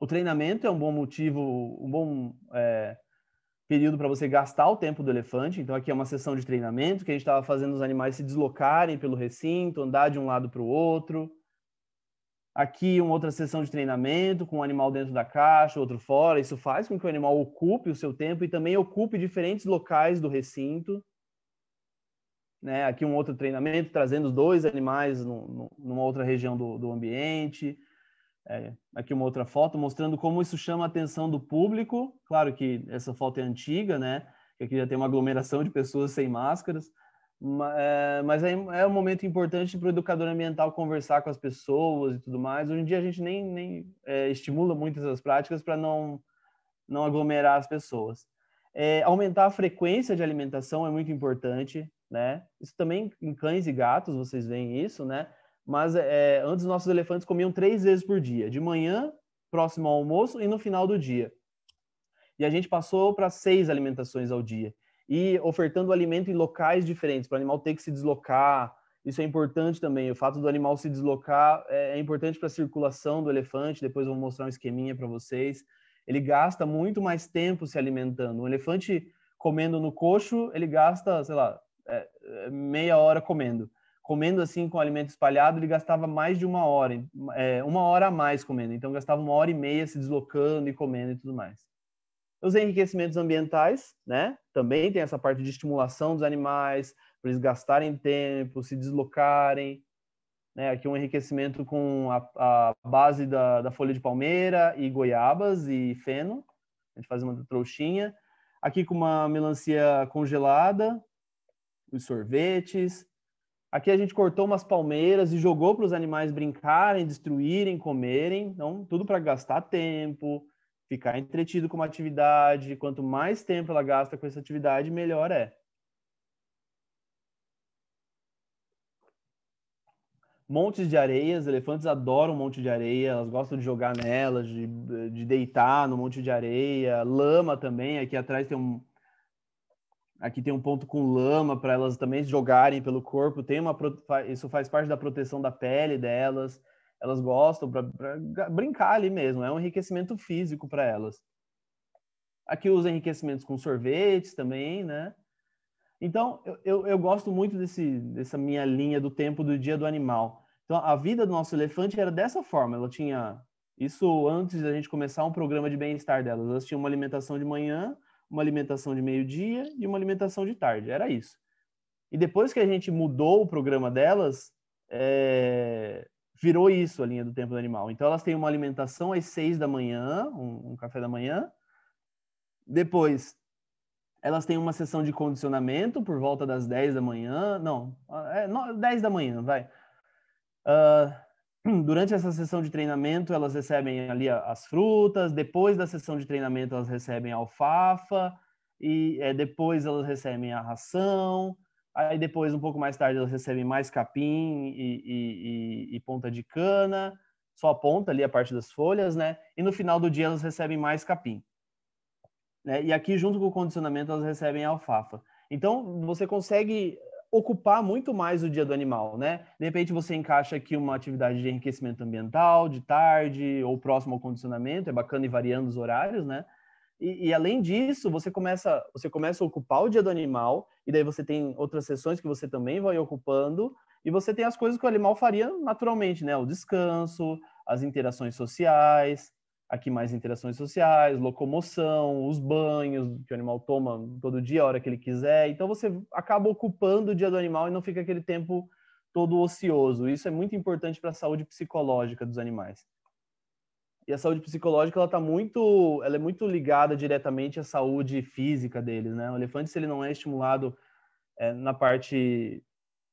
[SPEAKER 1] O treinamento é um bom motivo, um bom é, período para você gastar o tempo do elefante. Então, aqui é uma sessão de treinamento que a gente estava fazendo os animais se deslocarem pelo recinto, andar de um lado para o outro aqui uma outra sessão de treinamento com o um animal dentro da caixa, outro fora. Isso faz com que o animal ocupe o seu tempo e também ocupe diferentes locais do recinto. Né? Aqui um outro treinamento, trazendo dois animais no, no, numa outra região do, do ambiente. É, aqui uma outra foto mostrando como isso chama a atenção do público. Claro que essa foto é antiga, né? Aqui já tem uma aglomeração de pessoas sem máscaras, eh, mas é, é, um momento importante para o educador ambiental conversar com as pessoas e tudo mais. Hoje em dia a gente nem, nem é, estimula muito essas práticas para não, não aglomerar as pessoas. É, aumentar a frequência de alimentação é muito importante, né? Isso também em cães e gatos, vocês veem isso, né? Mas é, antes nossos elefantes comiam três vezes por dia, de manhã, próximo ao almoço e no final do dia. E a gente passou para seis alimentações ao dia e ofertando alimento em locais diferentes, para o animal ter que se deslocar. Isso é importante também. O fato do animal se deslocar é, é, importante para a circulação do elefante. Depois eu vou mostrar um esqueminha para vocês. Ele gasta muito mais tempo se alimentando. Um elefante comendo no coxo, ele gasta, sei lá, é, é, meia hora comendo. Comendo assim com alimento espalhado, ele gastava mais de uma hora, é, uma hora a mais comendo. Então gastava uma hora e meia se deslocando e comendo e tudo mais. Os enriquecimentos ambientais, né? Também tem essa parte de estimulação dos animais, para eles gastarem tempo, se deslocarem. Né? Aqui um enriquecimento com a, a base da, da, folha de palmeira e goiabas e feno. A gente faz uma trouxinha. Aqui com uma melancia congelada, os sorvetes. Aqui a gente cortou umas palmeiras e jogou para os animais brincarem, destruírem, comerem. Então, tudo para gastar tempo, ficar entretido com uma atividade, quanto mais tempo ela gasta com essa atividade, melhor é. Montes de areias, elefantes adoram um monte de areia, elas gostam de jogar nelas, de, de deitar no monte de areia, lama também, aqui atrás tem um aqui tem um ponto com lama para elas também jogarem pelo corpo, tem uma isso faz parte da proteção da pele delas elas gostam para brincar ali mesmo, é um enriquecimento físico para elas. Aqui os enriquecimentos com sorvetes também, né? Então, eu, eu, eu gosto muito desse, dessa minha linha do tempo do dia do animal. Então, a vida do nosso elefante era dessa forma, ela tinha isso antes da gente começar um programa de bem-estar delas. Elas tinham uma alimentação de manhã, uma alimentação de meio-dia e uma alimentação de tarde, era isso. E depois que a gente mudou o programa delas, é, virou isso a linha do tempo do animal. Então elas têm uma alimentação às seis da manhã, um, um café da manhã. Depois elas têm uma sessão de condicionamento por volta das dez da manhã. Não, é da manhã, vai. Uh, durante essa sessão de treinamento, elas recebem ali as frutas. Depois da sessão de treinamento, elas recebem alfafa. E é, depois elas recebem a ração. Aí depois, um pouco mais tarde, elas recebem mais capim e, e, e, ponta de cana, só a ponta ali, a parte das folhas, né? E no final do dia elas recebem mais capim. Né? E aqui, junto com o condicionamento, elas recebem alfafa. Então, você consegue ocupar muito mais o dia do animal, né? De repente, você encaixa aqui uma atividade de enriquecimento ambiental, de tarde, ou próximo ao condicionamento, é bacana ir variando os horários, né? E, e, além disso, você começa, você começa a ocupar o dia do animal, e daí você tem outras sessões que você também vai ocupando, e você tem as coisas que o animal faria naturalmente, né? O descanso, as interações sociais, aqui mais interações sociais, locomoção, os banhos que o animal toma todo dia, a hora que ele quiser. Então você acaba ocupando o dia do animal e não fica aquele tempo todo ocioso. Isso é muito importante para a saúde psicológica dos animais e a saúde psicológica ela tá muito, ela é muito ligada diretamente à saúde física deles, né? O elefante se ele não é estimulado é, na parte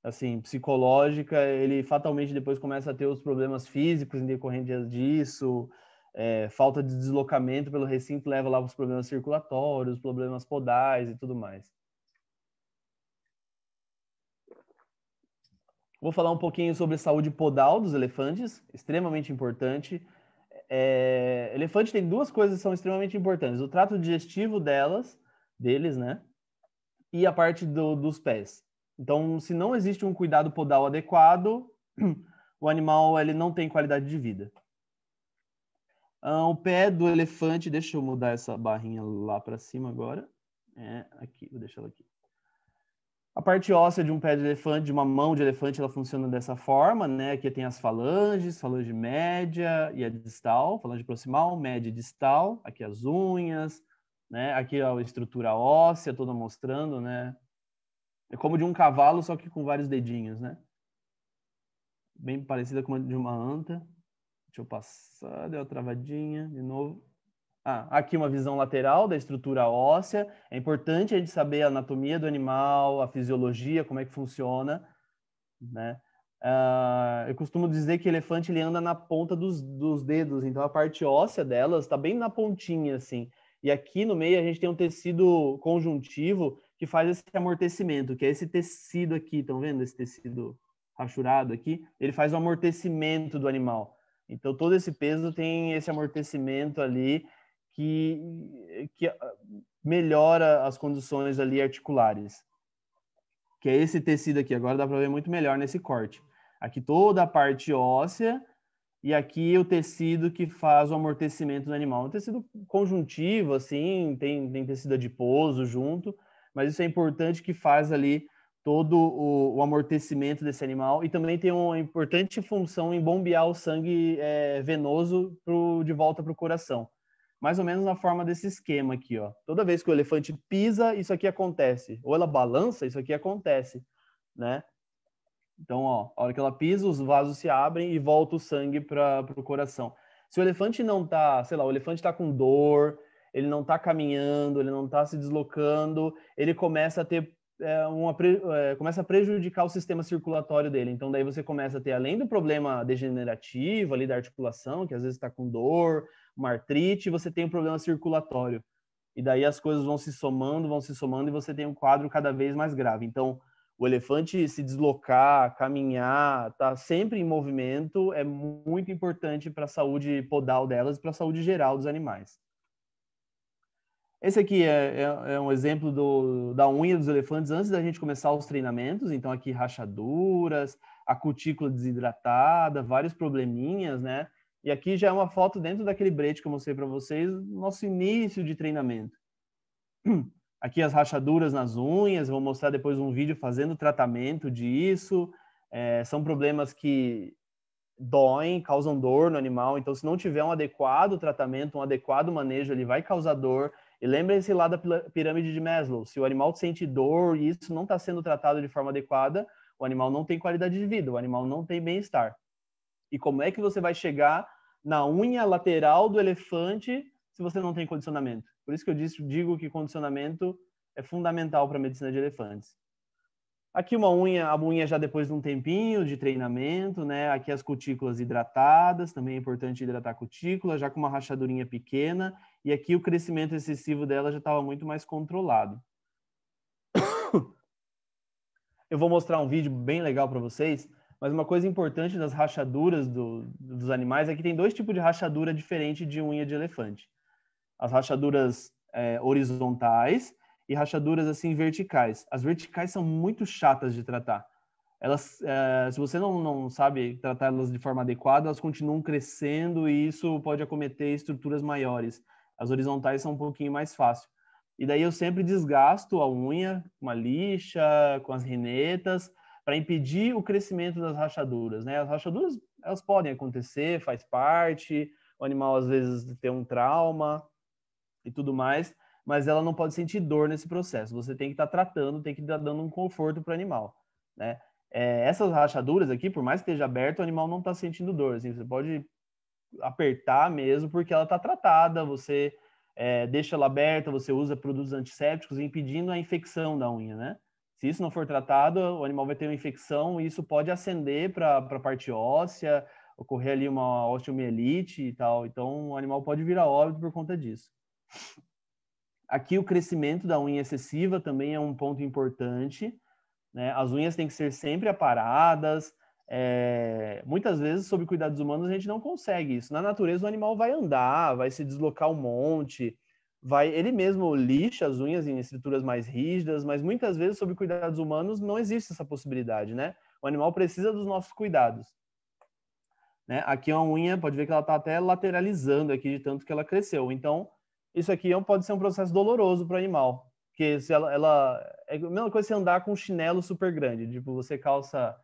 [SPEAKER 1] assim psicológica, ele fatalmente depois começa a ter os problemas físicos em decorrência disso, é, falta de deslocamento pelo recinto leva lá para os problemas circulatórios, problemas podais e tudo mais. Vou falar um pouquinho sobre a saúde podal dos elefantes, extremamente importante é, elefante tem duas coisas que são extremamente importantes: o trato digestivo delas, deles, né? E a parte do, dos pés. Então, se não existe um cuidado podal adequado, o animal ele não tem qualidade de vida. Ah, o pé do elefante, deixa eu mudar essa barrinha lá para cima agora. É, aqui, vou deixar ela aqui. A parte óssea de um pé de elefante, de uma mão de elefante, ela funciona dessa forma, né? Aqui tem as falanges, falange média e a distal, falange proximal, média e distal. Aqui as unhas, né? Aqui a estrutura óssea toda mostrando, né? É como de um cavalo, só que com vários dedinhos, né? Bem parecida com a de uma anta. Deixa eu passar, deu uma travadinha de novo. Ah, aqui uma visão lateral da estrutura óssea. É importante a gente saber a anatomia do animal, a fisiologia, como é que funciona, né? Ah, eu costumo dizer que elefante ele anda na ponta dos, dos dedos, então a parte óssea delas está bem na pontinha, assim. E aqui no meio a gente tem um tecido conjuntivo que faz esse amortecimento, que é esse tecido aqui, estão vendo esse tecido rachurado aqui? Ele faz o amortecimento do animal. Então todo esse peso tem esse amortecimento ali que, que ah, melhora as condições ali articulares. Que é esse tecido aqui, agora dá para ver muito melhor nesse corte. Aqui toda a parte óssea e aqui o tecido que faz o amortecimento do animal. É um tecido conjuntivo, assim, tem, tem tecido adiposo junto, mas isso é importante que faz ali todo o, o, amortecimento desse animal e também tem uma importante função em bombear o sangue é, venoso pro, de volta para o coração mais ou menos na forma desse esquema aqui, ó. Toda vez que o elefante pisa, isso aqui acontece. Ou ela balança, isso aqui acontece, né? Então, ó, a hora que ela pisa, os vasos se abrem e volta o sangue para o coração. Se o elefante não tá, sei lá, o elefante está com dor, ele não está caminhando, ele não está se deslocando, ele começa a ter é, uma, é, começa a prejudicar o sistema circulatório dele. Então, daí você começa a ter, além do problema degenerativo ali da articulação, que às vezes está com dor, uma artrite, você tem um problema circulatório. E daí as coisas vão se somando, vão se somando e você tem um quadro cada vez mais grave. Então, o elefante se deslocar, caminhar, tá sempre em movimento é muito importante para a saúde podal delas e para a saúde geral dos animais. Esse aqui é, é, é um exemplo do, da unha dos elefantes antes da gente começar os treinamentos. Então, aqui rachaduras, a cutícula desidratada, vários probleminhas, né? E aqui já é uma foto dentro daquele brete que eu mostrei para vocês, nosso início de treinamento. Aqui as rachaduras nas unhas, vou mostrar depois um vídeo fazendo tratamento disso. É, são problemas que doem, causam dor no animal, então se não tiver um adequado tratamento, um adequado manejo, ele vai causar dor. E lembrem-se lá da pirâmide de Maslow, se o animal sente dor e isso não está sendo tratado de forma adequada, o animal não tem qualidade de vida, o animal não tem bem-estar. E como é que você vai chegar na unha lateral do elefante se você não tem condicionamento? Por isso que eu digo que condicionamento é fundamental para a medicina de elefantes. Aqui uma unha, a unha já depois de um tempinho de treinamento, né? Aqui as cutículas hidratadas, também é importante hidratar a cutícula, já com uma rachadurinha pequena, e aqui o crescimento excessivo dela já estava muito mais controlado. Eu vou mostrar um vídeo bem legal para vocês mas uma coisa importante das rachaduras do, dos animais é que tem dois tipos de rachadura diferente de unha de elefante. As rachaduras é, horizontais e rachaduras assim verticais. As verticais são muito chatas de tratar. Elas, é, se você não, não sabe tratá-las de forma adequada, elas continuam crescendo e isso pode acometer estruturas maiores. As horizontais são um pouquinho mais fácil. E daí eu sempre desgasto a unha com a lixa, com as renetas, para impedir o crescimento das rachaduras, né? As rachaduras, elas podem acontecer, faz parte, o animal às vezes tem um trauma e tudo mais, mas ela não pode sentir dor nesse processo. Você tem que estar tá tratando, tem que estar tá dando um conforto para o animal, né? É, essas rachaduras aqui, por mais que esteja aberto, o animal não está sentindo dor. Assim, você pode apertar mesmo, porque ela está tratada, você é, deixa ela aberta, você usa produtos antissépticos impedindo a infecção da unha, né? Se isso não for tratado, o animal vai ter uma infecção e isso pode acender para a parte óssea, ocorrer ali uma osteomielite e tal. Então, o animal pode virar óbito por conta disso. Aqui o crescimento da unha excessiva também é um ponto importante. Né? As unhas têm que ser sempre aparadas. É... Muitas vezes, sob cuidados humanos, a gente não consegue isso. Na natureza, o animal vai andar, vai se deslocar um monte vai ele mesmo lixa as unhas em estruturas mais rígidas, mas muitas vezes sobre cuidados humanos não existe essa possibilidade, né? O animal precisa dos nossos cuidados. Né? Aqui é uma unha, pode ver que ela está até lateralizando aqui de tanto que ela cresceu. Então, isso aqui é pode ser um processo doloroso para o animal, porque se ela, ela, é a mesma coisa se andar com um chinelo super grande, tipo você calça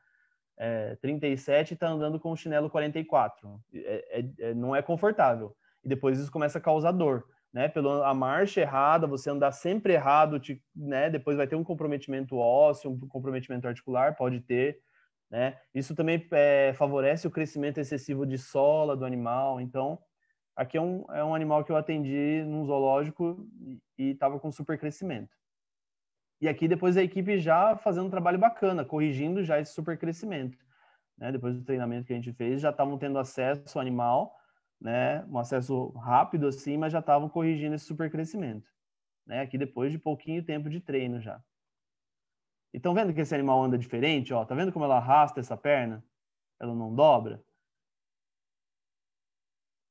[SPEAKER 1] é, 37 e está andando com um chinelo 44, é, é, é, não é confortável. E depois isso começa a causar dor né, pela a marcha errada, você andar sempre errado, te, né, depois vai ter um comprometimento ósseo, um comprometimento articular, pode ter, né? Isso também é, favorece o crescimento excessivo de sola do animal. Então, aqui é um, é um animal que eu atendi num zoológico e estava com super crescimento. E aqui depois a equipe já fazendo um trabalho bacana, corrigindo já esse super crescimento. Né? Depois do treinamento que a gente fez, já estavam tendo acesso ao animal né? Um acesso rápido assim, mas já estavam corrigindo esse supercrescimento, né? Aqui depois de pouquinho tempo de treino já. Então vendo que esse animal anda diferente, ó, tá vendo como ela arrasta essa perna? Ela não dobra.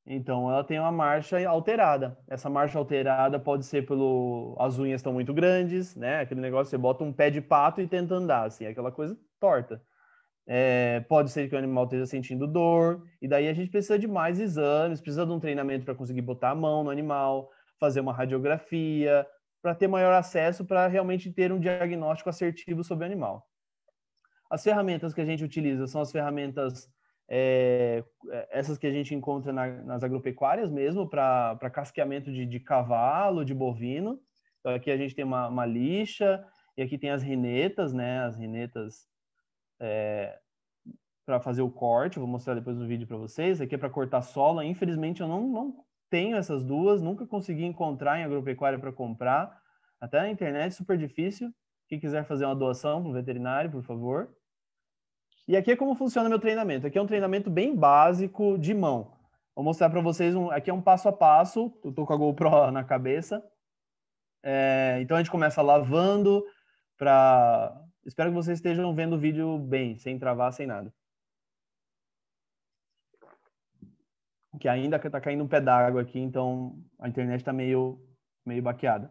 [SPEAKER 1] Então ela tem uma marcha alterada. Essa marcha alterada pode ser pelo as unhas estão muito grandes, né? Aquele negócio você bota um pé de pato e tenta andar assim, aquela coisa torta é, pode ser que o animal esteja sentindo dor, e daí a gente precisa de mais exames, precisa de um treinamento para conseguir botar a mão no animal, fazer uma radiografia, para ter maior acesso para realmente ter um diagnóstico assertivo sobre o animal. As ferramentas que a gente utiliza são as ferramentas, é, essas que a gente encontra na, nas agropecuárias mesmo, para casqueamento de, de, cavalo, de bovino. Então aqui a gente tem uma, uma lixa, e aqui tem as rinetas, né? As rinetas é, para fazer o corte, vou mostrar depois no vídeo para vocês. Aqui é para cortar sola. Infelizmente eu não, não tenho essas duas, nunca consegui encontrar em agropecuária para comprar. Até na internet, super difícil. Quem quiser fazer uma doação para o veterinário, por favor. E aqui é como funciona meu treinamento. Aqui é um treinamento bem básico de mão. Vou mostrar para vocês, um, aqui é um passo a passo. Eu tô com a GoPro na cabeça. É, então a gente começa lavando para Espero que vocês estejam vendo o vídeo bem, sem travar, sem nada. Que ainda está caindo um pé d'água aqui, então a internet está meio, meio baqueada.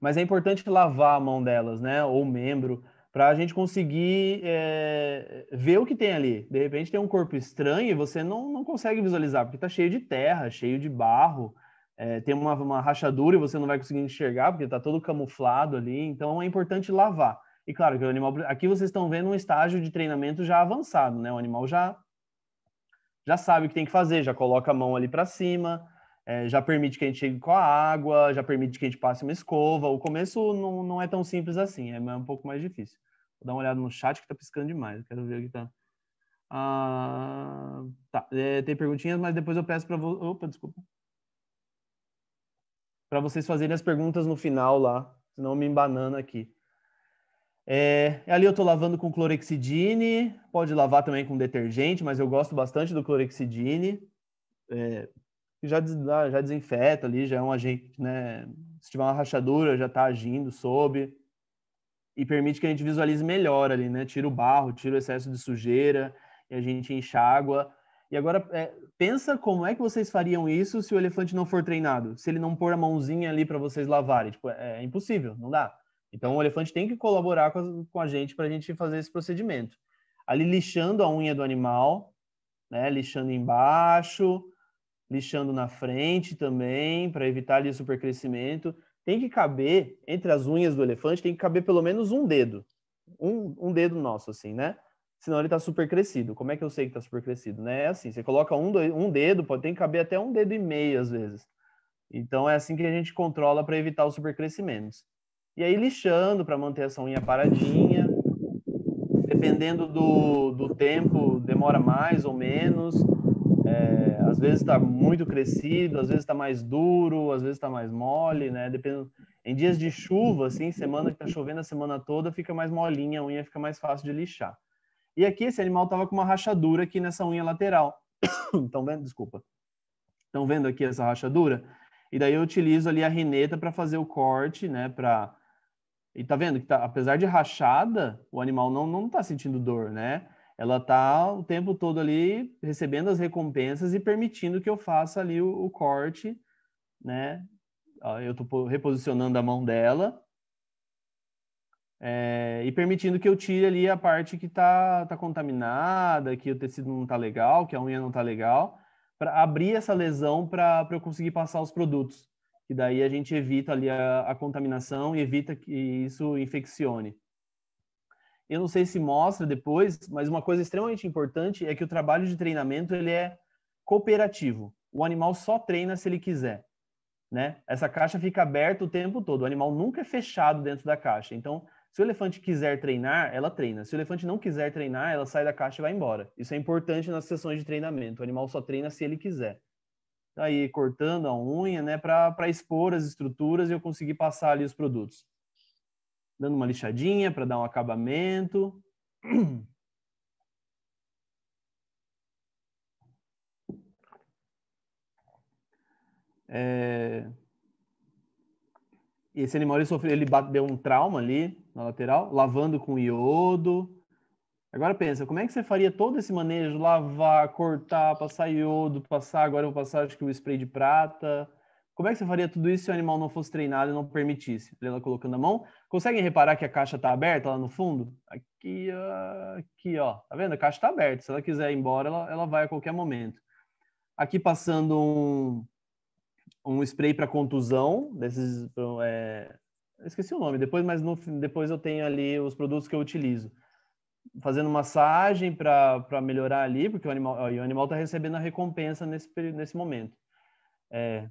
[SPEAKER 1] Mas é importante lavar a mão delas, né? Ou o membro, para a gente conseguir é, ver o que tem ali. De repente tem um corpo estranho e você não, não consegue visualizar, porque está cheio de terra, cheio de barro. É, tem uma, uma, rachadura e você não vai conseguir enxergar porque está todo camuflado ali. Então é importante lavar. E claro que o animal, aqui vocês estão vendo um estágio de treinamento já avançado, né? O animal já já sabe o que tem que fazer, já coloca a mão ali para cima, é, já permite que a gente chegue com a água, já permite que a gente passe uma escova. O começo não, não é tão simples assim, é, é um pouco mais difícil. Vou dar uma olhada no chat que tá piscando demais, eu quero ver o que tá. Ah, tá, é, tem perguntinhas, mas depois eu peço para Opa, desculpa. Para vocês fazerem as perguntas no final lá, senão me embanana aqui. É, ali eu estou lavando com clorexidine, pode lavar também com detergente, mas eu gosto bastante do clorexidine. É, já, ah, já desinfeta ali, já é um agente, né? Se tiver uma rachadura, já está agindo sob. E permite que a gente visualize melhor ali, né? Tira o barro, tira o excesso de sujeira, e a gente enxágua. E agora, é, pensa como é que vocês fariam isso se o elefante não for treinado. Se ele não pôr a mãozinha ali para vocês lavarem. Tipo, é, é impossível, não dá. Então, o elefante tem que colaborar com a, com a gente para a gente fazer esse procedimento. Ali lixando a unha do animal, né? lixando embaixo, lixando na frente também, para evitar ali o supercrescimento. Tem que caber, entre as unhas do elefante, tem que caber pelo menos um dedo. Um, um dedo nosso, assim, né? Senão ele está supercrescido. Como é que eu sei que está supercrescido, né? É assim, você coloca um, um dedo, pode, tem que caber até um dedo e meio, às vezes. Então, é assim que a gente controla para evitar os supercrescimentos. E aí lixando para manter essa unha paradinha. Dependendo do, do tempo, demora mais ou menos. É, às vezes está muito crescido, às vezes está mais duro, às vezes está mais mole, né? Dependendo... Em dias de chuva, assim, semana que está chovendo a semana toda, fica mais molinha, a unha fica mais fácil de lixar. E aqui esse animal estava com uma rachadura aqui nessa unha lateral. Estão vendo? Desculpa. Estão vendo aqui essa rachadura? E daí eu utilizo ali a rineta para fazer o corte, né? Para e tá vendo que tá, apesar de rachada, o animal não, não tá sentindo dor, né? Ela tá o tempo todo ali recebendo as recompensas e permitindo que eu faça ali o, o corte, né? Ah, eu tô reposicionando a mão dela é, e permitindo que eu tire ali a parte que tá, tá contaminada, que o tecido não tá legal, que a unha não tá legal, para abrir essa lesão para eu conseguir passar os produtos que daí a gente evita ali a, a contaminação e evita que isso infeccione. Eu não sei se mostra depois, mas uma coisa extremamente importante é que o trabalho de treinamento ele é cooperativo. O animal só treina se ele quiser, né? Essa caixa fica aberta o tempo todo. O animal nunca é fechado dentro da caixa. Então, se o elefante quiser treinar, ela treina. Se o elefante não quiser treinar, ela sai da caixa e vai embora. Isso é importante nas sessões de treinamento. O animal só treina se ele quiser aí cortando a unha, né, para expor as estruturas e eu conseguir passar ali os produtos. Dando uma lixadinha para dar um acabamento. É... Esse animal ele sofreu, ele bateu um trauma ali na lateral, lavando com iodo, Agora pensa, como é que você faria todo esse manejo, lavar, cortar, passar iodo, passar, agora eu vou passar acho que o spray de prata. Como é que você faria tudo isso se o animal não fosse treinado e não permitisse? Ela colocando a mão. Conseguem reparar que a caixa está aberta lá no fundo? Aqui, aqui, ó. Tá vendo? A caixa está aberta. Se ela quiser ir embora, ela, ela vai a qualquer momento. Aqui passando um, um spray para contusão, desses, é, esqueci o nome depois, mas no, depois eu tenho ali os produtos que eu utilizo fazendo massagem para melhorar ali, porque o animal o animal está recebendo a recompensa nesse nesse momento. É,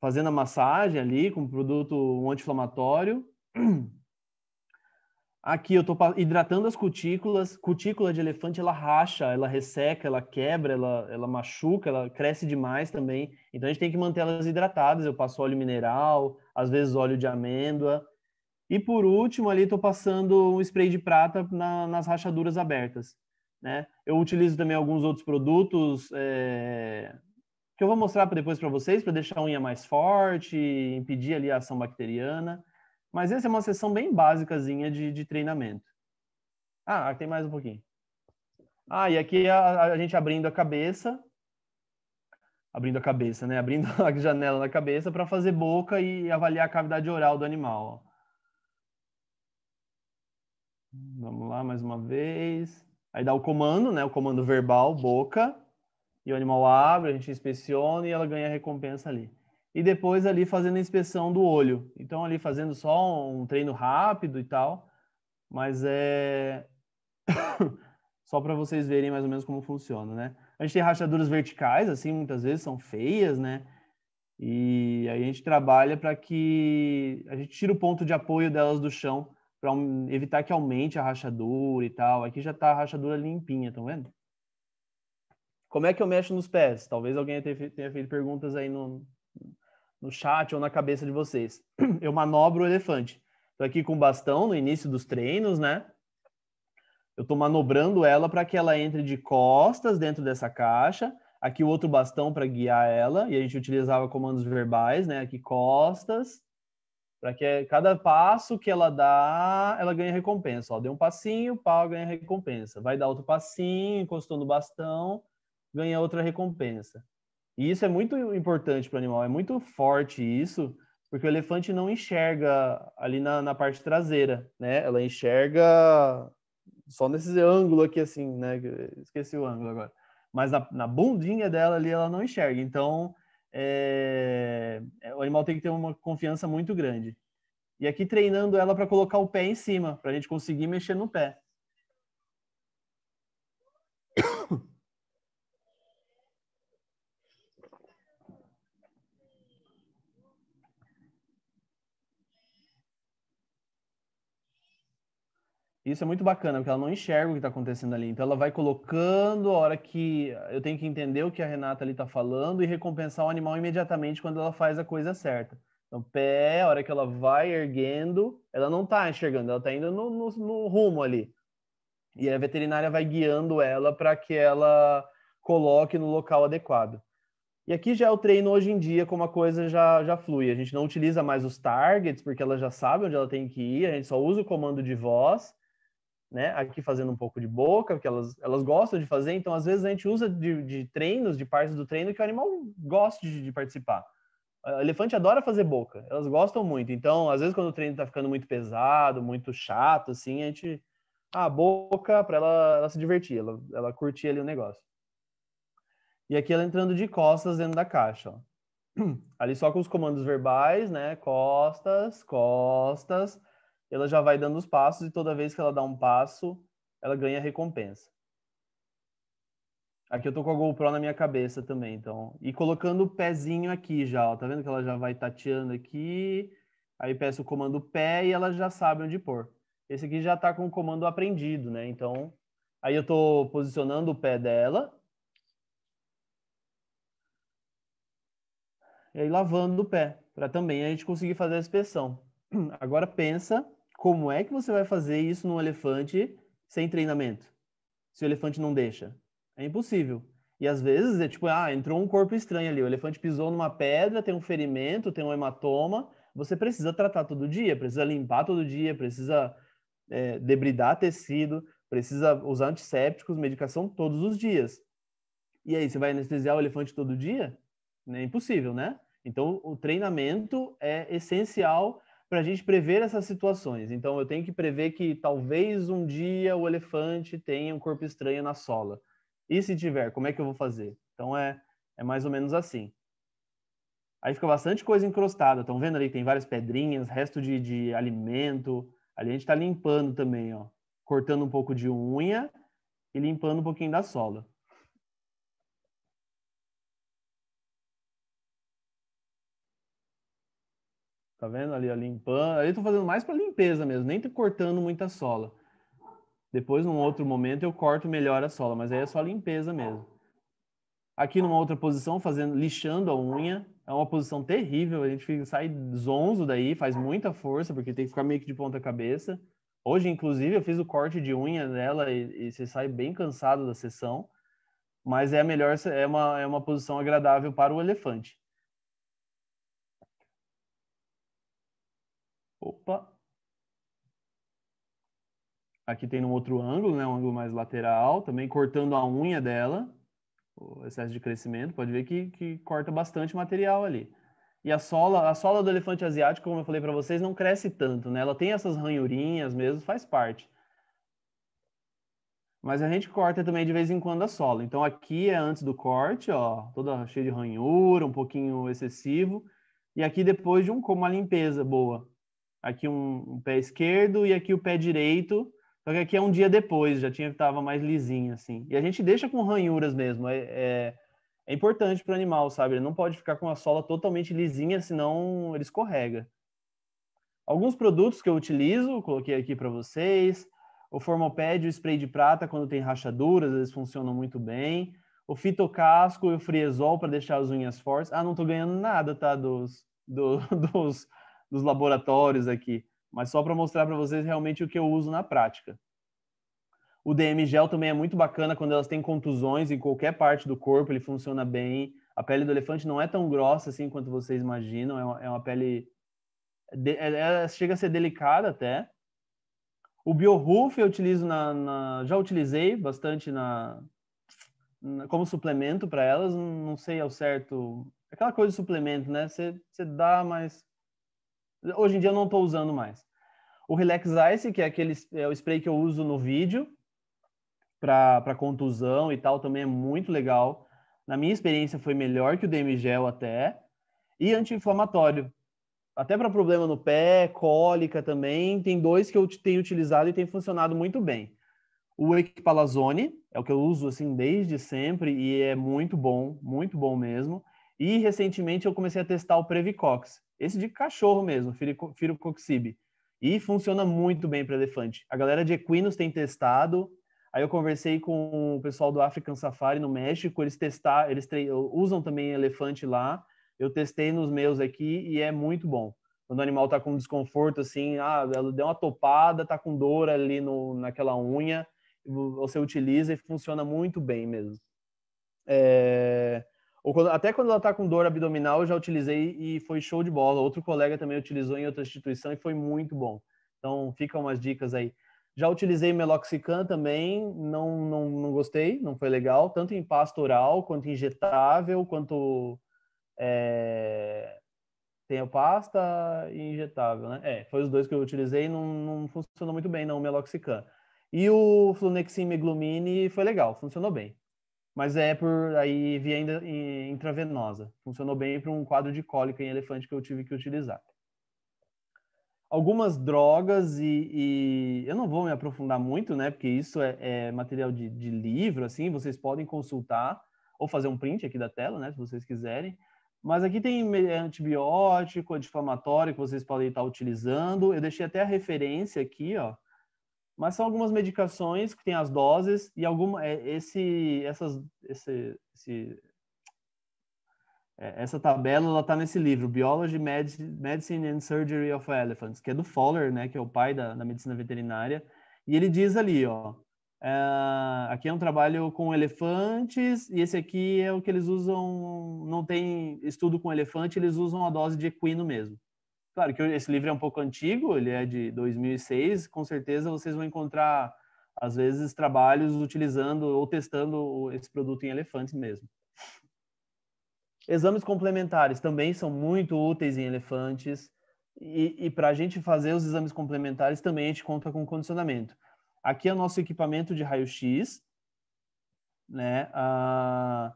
[SPEAKER 1] fazendo a massagem ali com produto um anti-inflamatório. Aqui eu estou hidratando as cutículas. Cutícula de elefante ela racha, ela resseca, ela quebra, ela, ela machuca, ela cresce demais também. Então a gente tem que manter elas hidratadas. Eu passo óleo mineral, às vezes óleo de amêndoa, e por último, ali estou passando um spray de prata na, nas rachaduras abertas. Né? Eu utilizo também alguns outros produtos é, que eu vou mostrar depois para vocês, para deixar a unha mais forte, impedir ali a ação bacteriana. Mas essa é uma sessão bem básicazinha de, de treinamento. Ah, tem mais um pouquinho. Ah, e aqui a, a gente abrindo a cabeça, abrindo a cabeça, né? Abrindo a janela na cabeça para fazer boca e avaliar a cavidade oral do animal. Ó. Vamos lá, mais uma vez. Aí dá o comando, né? O comando verbal, boca. E o animal abre, a gente inspeciona e ela ganha a recompensa ali. E depois ali fazendo a inspeção do olho. Então ali fazendo só um treino rápido e tal. Mas é... só para vocês verem mais ou menos como funciona, né? A gente tem rachaduras verticais, assim, muitas vezes são feias, né? E aí a gente trabalha para que a gente tire o ponto de apoio delas do chão para um, evitar que aumente a rachadura e tal. Aqui já está a rachadura limpinha, estão vendo? Como é que eu mexo nos pés? Talvez alguém tenha feito perguntas aí no, no chat ou na cabeça de vocês. Eu manobro o elefante. Estou aqui com o bastão no início dos treinos, né? Eu estou manobrando ela para que ela entre de costas dentro dessa caixa. Aqui o outro bastão para guiar ela. E a gente utilizava comandos verbais, né? Aqui costas, para que cada passo que ela dá, ela ganha recompensa. Ó, deu um passinho, pau, ganha recompensa. Vai dar outro passinho, encostou no bastão, ganha outra recompensa. E isso é muito importante para o animal, é muito forte isso, porque o elefante não enxerga ali na, na parte traseira, né? Ela enxerga só nesse ângulo aqui, assim, né? Esqueci o ângulo agora. Mas na, na bundinha dela ali, ela não enxerga. Então, é, é, o animal tem que ter uma confiança muito grande. E aqui treinando ela para colocar o pé em cima, para a gente conseguir mexer no pé. Isso é muito bacana, porque ela não enxerga o que está acontecendo ali. Então ela vai colocando a hora que eu tenho que entender o que a Renata ali está falando e recompensar o animal imediatamente quando ela faz a coisa certa. Então, pé, a hora que ela vai erguendo, ela não está enxergando, ela está indo no, no, no rumo ali. E a veterinária vai guiando ela para que ela coloque no local adequado. E aqui já é o treino hoje em dia, como a coisa já, já flui. A gente não utiliza mais os targets, porque ela já sabe onde ela tem que ir, a gente só usa o comando de voz né? Aqui fazendo um pouco de boca, porque elas, elas gostam de fazer, então às vezes a gente usa de, de treinos, de partes do treino que o animal gosta de, de participar. O elefante adora fazer boca, elas gostam muito. Então, às vezes, quando o treino está ficando muito pesado, muito chato, assim, a gente. Ah, boca para ela, ela se divertir, ela, ela curtir ali o negócio. E aqui ela entrando de costas dentro da caixa. Ó. Ali só com os comandos verbais, né? Costas, costas ela já vai dando os passos e toda vez que ela dá um passo, ela ganha recompensa. Aqui eu tô com a GoPro na minha cabeça também, então. E colocando o pezinho aqui já, ó. Tá vendo que ela já vai tateando aqui. Aí peço o comando pé e ela já sabe onde pôr. Esse aqui já tá com o comando aprendido, né? Então, aí eu tô posicionando o pé dela. E aí lavando o pé, para também a gente conseguir fazer a inspeção. Agora pensa como é que você vai fazer isso num elefante sem treinamento? Se o elefante não deixa? É impossível. E às vezes é tipo, ah, entrou um corpo estranho ali, o elefante pisou numa pedra, tem um ferimento, tem um hematoma, você precisa tratar todo dia, precisa limpar todo dia, precisa é, debridar tecido, precisa usar antissépticos, medicação todos os dias. E aí, você vai anestesiar o elefante todo dia? É impossível, né? Então, o treinamento é essencial para a gente prever essas situações. Então, eu tenho que prever que talvez um dia o elefante tenha um corpo estranho na sola. E se tiver, como é que eu vou fazer? Então, é, é mais ou menos assim. Aí fica bastante coisa encrostada. Estão vendo ali? Tem várias pedrinhas, resto de, de alimento. Ali a gente está limpando também, ó. Cortando um pouco de unha e limpando um pouquinho da sola. Tá vendo ali, ó, limpando. Ali eu tô fazendo mais para limpeza mesmo, nem tô cortando muita sola. Depois, num outro momento, eu corto melhor a sola, mas aí é só limpeza mesmo. Aqui numa outra posição, fazendo, lixando a unha. É uma posição terrível, a gente fica, sai zonzo daí, faz muita força, porque tem que ficar meio que de ponta cabeça. Hoje, inclusive, eu fiz o corte de unha dela e, e você sai bem cansado da sessão. Mas é a melhor, é uma, é uma posição agradável para o elefante. Opa! Aqui tem um outro ângulo, né? Um ângulo mais lateral, também cortando a unha dela. O excesso de crescimento, pode ver que, que corta bastante material ali. E a sola, a sola do elefante asiático, como eu falei para vocês, não cresce tanto, né? Ela tem essas ranhurinhas mesmo, faz parte. Mas a gente corta também de vez em quando a sola. Então aqui é antes do corte, ó, toda cheia de ranhura, um pouquinho excessivo. E aqui depois de um, uma limpeza boa aqui um, um, pé esquerdo e aqui o pé direito. Só que aqui é um dia depois, já tinha tava mais lisinho assim. E a gente deixa com ranhuras mesmo. É, é, é importante para o animal, sabe? Ele não pode ficar com a sola totalmente lisinha, senão ele escorrega. Alguns produtos que eu utilizo, coloquei aqui para vocês. O formopédio, o spray de prata quando tem rachaduras, eles funcionam muito bem. O fitocasco e o friezol para deixar as unhas fortes. Ah, não estou ganhando nada, tá? Dos, do, dos dos laboratórios aqui, mas só para mostrar para vocês realmente o que eu uso na prática. O DM gel também é muito bacana quando elas têm contusões em qualquer parte do corpo, ele funciona bem. A pele do elefante não é tão grossa assim quanto vocês imaginam, é uma, é uma pele. De, ela é, é, chega a ser delicada até. O Bioroof eu utilizo na, na, já utilizei bastante na, na como suplemento para elas, não sei ao certo. Aquela coisa de suplemento, né? Você dá, mas Hoje em dia eu não estou usando mais. O Relax Ice, que é aquele é o spray que eu uso no vídeo para contusão e tal, também é muito legal. Na minha experiência foi melhor que o DM Gel até. E anti-inflamatório. Até para problema no pé, cólica também, tem dois que eu tenho utilizado e tem funcionado muito bem. O Equipalazone é o que eu uso assim desde sempre e é muito bom, muito bom mesmo. E recentemente eu comecei a testar o Previcox, esse de cachorro mesmo, Firococcib. E funciona muito bem para elefante. A galera de equinos tem testado. Aí eu conversei com o pessoal do African Safari no México, eles testar, eles usam também elefante lá. Eu testei nos meus aqui e é muito bom. Quando o animal está com desconforto assim, ah, ela deu uma topada, está com dor ali no, naquela unha, você utiliza e funciona muito bem mesmo. É... Ou quando, até quando ela está com dor abdominal, eu já utilizei e foi show de bola. Outro colega também utilizou em outra instituição e foi muito bom. Então, ficam umas dicas aí. Já utilizei meloxicam também, não, não, não gostei, não foi legal, tanto em pasta oral, quanto injetável, quanto. É... Tem a pasta e injetável, né? É, foi os dois que eu utilizei, não, não funcionou muito bem, não, o meloxicam. E o fluneximig glumine foi legal, funcionou bem mas é por aí via ainda intravenosa. Funcionou bem para um quadro de cólica em elefante que eu tive que utilizar. Algumas drogas e, e eu não vou me aprofundar muito, né? Porque isso é, é material de, de, livro, assim, vocês podem consultar ou fazer um print aqui da tela, né? Se vocês quiserem. Mas aqui tem é, antibiótico, anti-inflamatório que vocês podem estar utilizando. Eu deixei até a referência aqui, ó mas são algumas medicações que têm as doses e alguma é, esse essas esse, esse é, essa tabela ela tá nesse livro Biology Medicine and Surgery of Elephants, que é do Fowler, né, que é o pai da, da medicina veterinária, e ele diz ali, ó, é, aqui é um trabalho com elefantes e esse aqui é o que eles usam. Não tem estudo com elefante, eles usam a dose de equino mesmo. Claro que esse livro é um pouco antigo, ele é de 2006. Com certeza vocês vão encontrar, às vezes, trabalhos utilizando ou testando esse produto em elefantes mesmo. Exames complementares também são muito úteis em elefantes. E, e para a gente fazer os exames complementares também a gente conta com condicionamento. Aqui é o nosso equipamento de raio-x, né? Ah,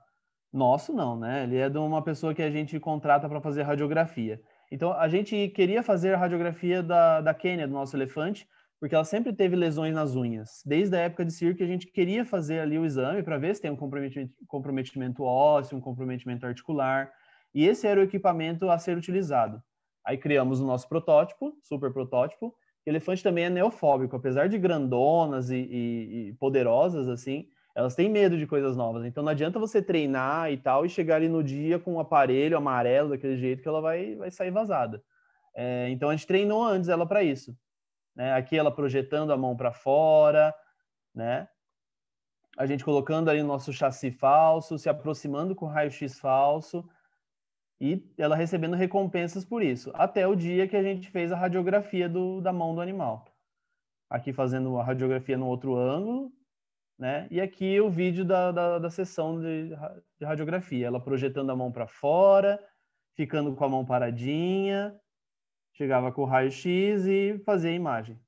[SPEAKER 1] nosso não, né? Ele é de uma pessoa que a gente contrata para fazer radiografia. Então, a gente queria fazer a radiografia da, da Kênia, do nosso elefante, porque ela sempre teve lesões nas unhas. Desde a época de circo, a gente queria fazer ali o exame para ver se tem um comprometimento, comprometimento ósseo, um comprometimento articular. E esse era o equipamento a ser utilizado. Aí criamos o nosso protótipo, super protótipo. O elefante também é neofóbico, apesar de grandonas e, e, e poderosas, assim, elas têm medo de coisas novas. Então não adianta você treinar e tal e chegar ali no dia com o um aparelho amarelo daquele jeito que ela vai, vai sair vazada. É, então a gente treinou antes ela para isso. Né? Aqui ela projetando a mão para fora, né? A gente colocando ali o nosso chassi falso, se aproximando com raio-x falso e ela recebendo recompensas por isso, até o dia que a gente fez a radiografia do, da mão do animal. Aqui fazendo a radiografia no outro ângulo, né? E aqui o vídeo da, da, da sessão de, de radiografia, ela projetando a mão para fora, ficando com a mão paradinha, chegava com o raio-x e fazia a imagem.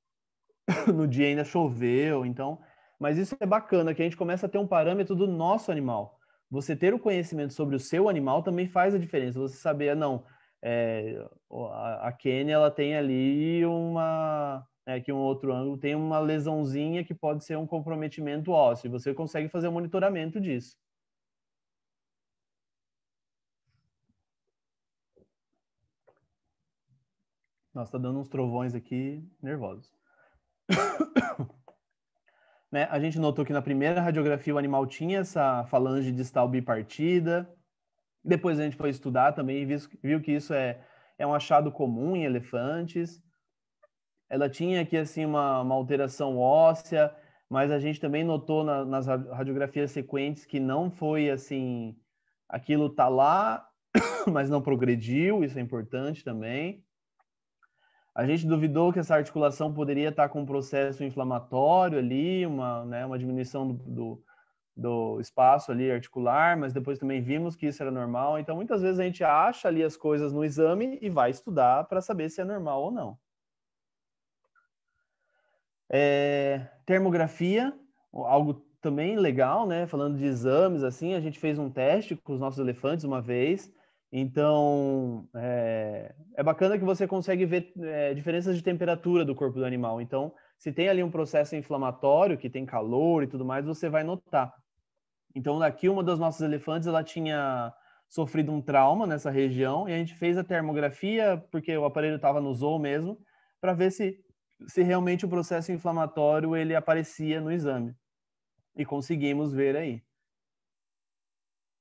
[SPEAKER 1] no dia ainda choveu, então. Mas isso é bacana, que a gente começa a ter um parâmetro do nosso animal. Você ter o conhecimento sobre o seu animal também faz a diferença. Você saber, ah, não, é, a Kenia ela tem ali uma né, que um outro ângulo tem uma lesãozinha que pode ser um comprometimento ósseo. Você consegue fazer o um monitoramento disso. Nossa, tá dando uns trovões aqui nervosos. né? A gente notou que na primeira radiografia o animal tinha essa falange distal bipartida. Depois a gente foi estudar também e viu, viu que isso é, é um achado comum em elefantes ela tinha aqui assim uma, uma alteração óssea, mas a gente também notou na, nas radiografias sequentes que não foi assim, aquilo tá lá, mas não progrediu, isso é importante também. A gente duvidou que essa articulação poderia estar tá com um processo inflamatório ali, uma, né, uma diminuição do, do, do, espaço ali articular, mas depois também vimos que isso era normal. Então, muitas vezes a gente acha ali as coisas no exame e vai estudar para saber se é normal ou não. É, termografia, algo também legal, né? Falando de exames, assim, a gente fez um teste com os nossos elefantes uma vez. Então, é, é bacana que você consegue ver é, diferenças de temperatura do corpo do animal. Então, se tem ali um processo inflamatório, que tem calor e tudo mais, você vai notar. Então, daqui uma das nossas elefantes, ela tinha sofrido um trauma nessa região e a gente fez a termografia, porque o aparelho estava no zoo mesmo, para ver se se realmente o processo inflamatório ele aparecia no exame. E conseguimos ver aí.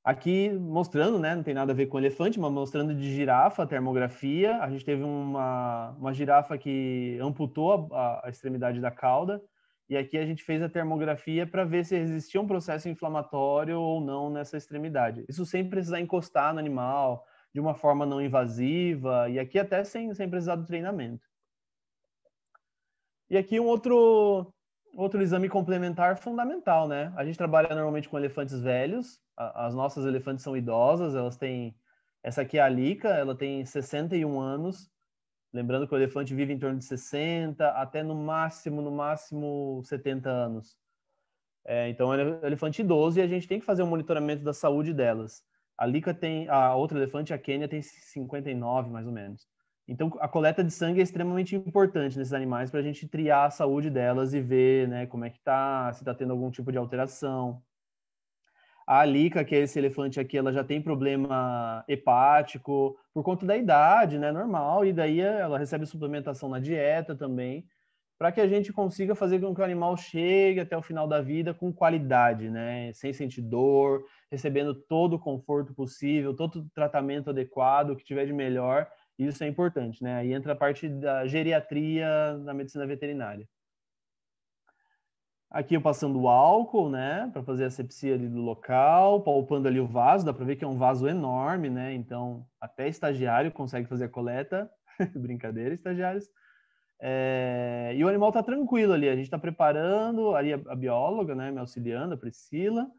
[SPEAKER 1] Aqui mostrando, né, não tem nada a ver com elefante, mas mostrando de girafa a termografia. A gente teve uma, uma girafa que amputou a, a extremidade da cauda. E aqui a gente fez a termografia para ver se existia um processo inflamatório ou não nessa extremidade. Isso sem precisar encostar no animal, de uma forma não invasiva, e aqui até sem, sem precisar do treinamento. E aqui um outro, outro exame complementar fundamental, né? A gente trabalha normalmente com elefantes velhos, as nossas elefantes são idosas, elas têm... Essa aqui é a Lica, ela tem 61 anos, lembrando que o elefante vive em torno de 60 até no máximo, no máximo 70 anos. É, então, é um elefante idoso e a gente tem que fazer o um monitoramento da saúde delas. A Lica tem, a outra elefante, a Quênia, tem 59 mais ou menos. Então, a coleta de sangue é extremamente importante nesses animais para a gente triar a saúde delas e ver né, como é que tá, se está tendo algum tipo de alteração. A Alica, que é esse elefante aqui, ela já tem problema hepático por conta da idade, né? Normal. E daí ela recebe suplementação na dieta também, para que a gente consiga fazer com que o animal chegue até o final da vida com qualidade, né? Sem sentir dor, recebendo todo o conforto possível, todo o tratamento adequado, o que tiver de melhor isso é importante, né? Aí entra a parte da geriatria na medicina veterinária. Aqui eu passando o álcool, né, para fazer a sepsia ali do local, palpando ali o vaso, dá para ver que é um vaso enorme, né? Então, até estagiário consegue fazer a coleta. Brincadeira, estagiários. É... E o animal está tranquilo ali, a gente está preparando, ali a bióloga, né, me auxiliando, a Priscila.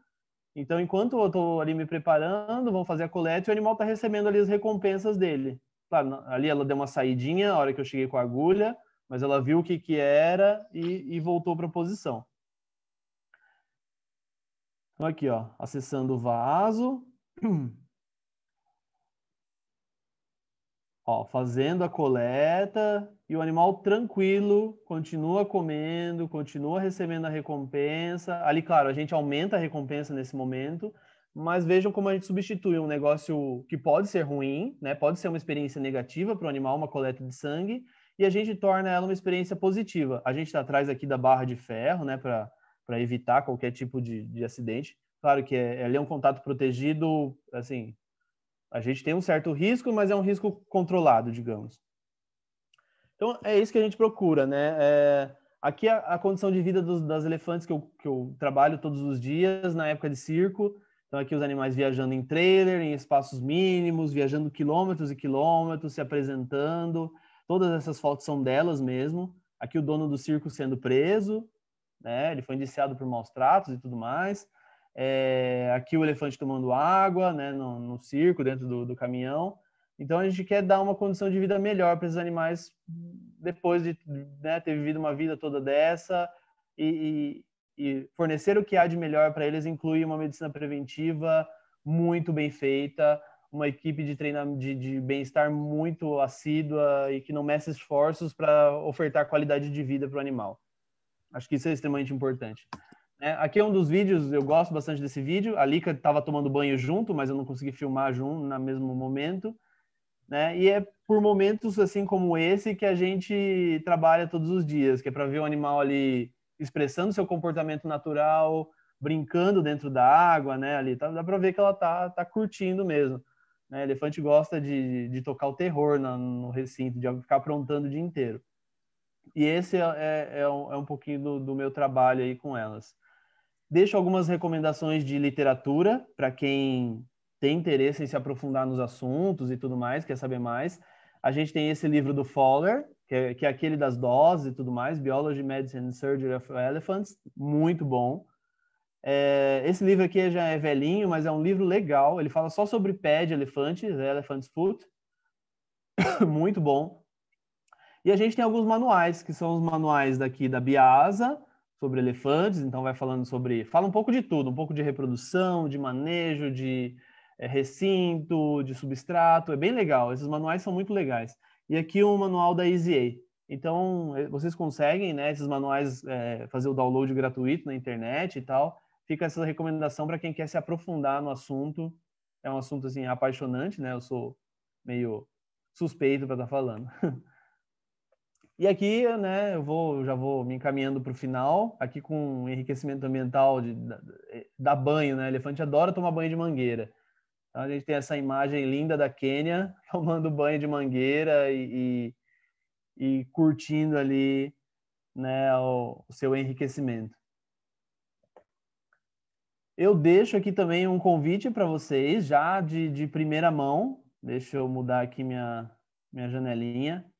[SPEAKER 1] Então, enquanto eu estou ali me preparando, vão fazer a coleta e o animal está recebendo ali as recompensas dele. Claro, ali ela deu uma saidinha na hora que eu cheguei com a agulha, mas ela viu o que, que era e, e voltou para a posição. Então, aqui, ó, acessando o vaso. Ó, fazendo a coleta e o animal tranquilo, continua comendo, continua recebendo a recompensa. Ali, claro, a gente aumenta a recompensa nesse momento, mas vejam como a gente substitui um negócio que pode ser ruim, né? Pode ser uma experiência negativa para o animal, uma coleta de sangue, e a gente torna ela uma experiência positiva. A gente está atrás aqui da barra de ferro, né? Para evitar qualquer tipo de, de acidente. Claro que é, ali é um contato protegido, assim, a gente tem um certo risco, mas é um risco controlado, digamos. Então, é isso que a gente procura, né? É... Aqui é a, a, condição de vida dos, das elefantes que eu, que eu trabalho todos os dias, na época de circo, então, aqui os animais viajando em trailer, em espaços mínimos, viajando quilômetros e quilômetros, se apresentando. Todas essas fotos são delas mesmo. Aqui o dono do circo sendo preso, né? Ele foi indiciado por maus tratos e tudo mais. É, aqui o elefante tomando água, né? No, no circo, dentro do, do caminhão. Então, a gente quer dar uma condição de vida melhor para esses animais depois de né, ter vivido uma vida toda dessa e, e fornecer o que há de melhor para eles inclui uma medicina preventiva muito bem feita, uma equipe de treinamento de, de bem-estar muito assídua e que não meça esforços para ofertar qualidade de vida para o animal. Acho que isso é extremamente importante. É, aqui é um dos vídeos, eu gosto bastante desse vídeo. A Lika estava tomando banho junto, mas eu não consegui filmar junto no mesmo momento. Né? E é por momentos assim como esse que a gente trabalha todos os dias, que é para ver o animal ali expressando seu comportamento natural, brincando dentro da água, né? Ali tá, dá para ver que ela tá, tá curtindo mesmo. Né? Elefante gosta de, de tocar o terror na, no recinto, de ficar aprontando o dia inteiro. E esse é, é, é, um, é pouquinho do, do meu trabalho aí com elas. Deixo algumas recomendações de literatura para quem tem interesse em se aprofundar nos assuntos e tudo mais, quer saber mais. A gente tem esse livro do Fowler, que é, que é aquele das doses e tudo mais, Biology, Medicine and Surgery of Elephants, muito bom. É, esse livro aqui já é velhinho, mas é um livro legal. Ele fala só sobre pé de elefantes, Elephant's Foot. muito bom. E a gente tem alguns manuais, que são os manuais daqui da Biasa, sobre elefantes, então vai falando sobre... Fala um pouco de tudo, um pouco de reprodução, de manejo, de é, recinto, de substrato. É bem legal, esses manuais são muito legais. E aqui um manual da EZA. Então, eh, vocês conseguem, né, esses manuais, é, fazer o download gratuito na internet e tal. Fica essa recomendação para quem quer se aprofundar no assunto. É um assunto, assim, apaixonante, né? Eu sou meio suspeito para estar tá falando. E aqui, né, eu vou, já vou me encaminhando para o final, aqui com enriquecimento ambiental, de, da, eh, da banho, né? Elefante adora tomar banho de mangueira. Então a gente tem essa imagem linda da Quênia, tomando banho de mangueira e, e, e curtindo ali né, o, o seu enriquecimento. Eu deixo aqui também um convite para vocês, já de, de primeira mão. Deixa eu mudar aqui minha, minha janelinha.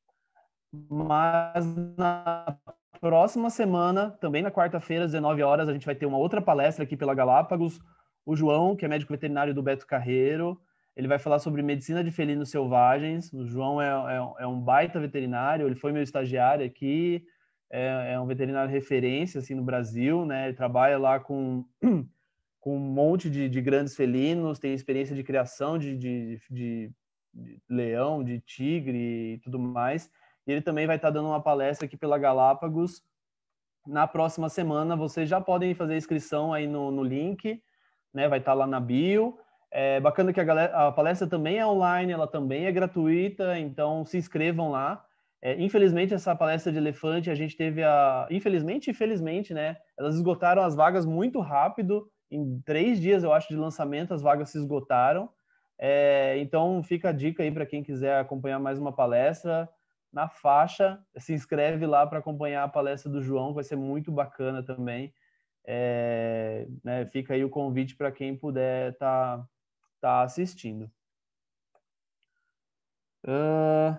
[SPEAKER 1] Mas na próxima semana, também na quarta-feira, às 19 horas, a gente vai ter uma outra palestra aqui pela Galápagos o João, que é médico veterinário do Beto Carreiro, ele vai falar sobre medicina de felinos selvagens. O João é, é, é um baita veterinário, ele foi meu estagiário aqui, é, é, um veterinário referência assim no Brasil, né? Ele trabalha lá com, com um monte de, de grandes felinos, tem experiência de criação de, de, de, de leão, de tigre e tudo mais. E ele também vai estar tá dando uma palestra aqui pela Galápagos na próxima semana. Vocês já podem fazer inscrição aí no, no link né? Vai estar tá lá na bio. É bacana que a, galera, a, palestra também é online, ela também é gratuita, então se inscrevam lá. É, infelizmente, essa palestra de elefante, a gente teve a. Infelizmente e felizmente, né? Elas esgotaram as vagas muito rápido. Em três dias, eu acho, de lançamento, as vagas se esgotaram. É, então, fica a dica aí para quem quiser acompanhar mais uma palestra. Na faixa, se inscreve lá para acompanhar a palestra do João, vai ser muito bacana também. É, né, fica aí o convite para quem puder estar tá, tá assistindo. Uh,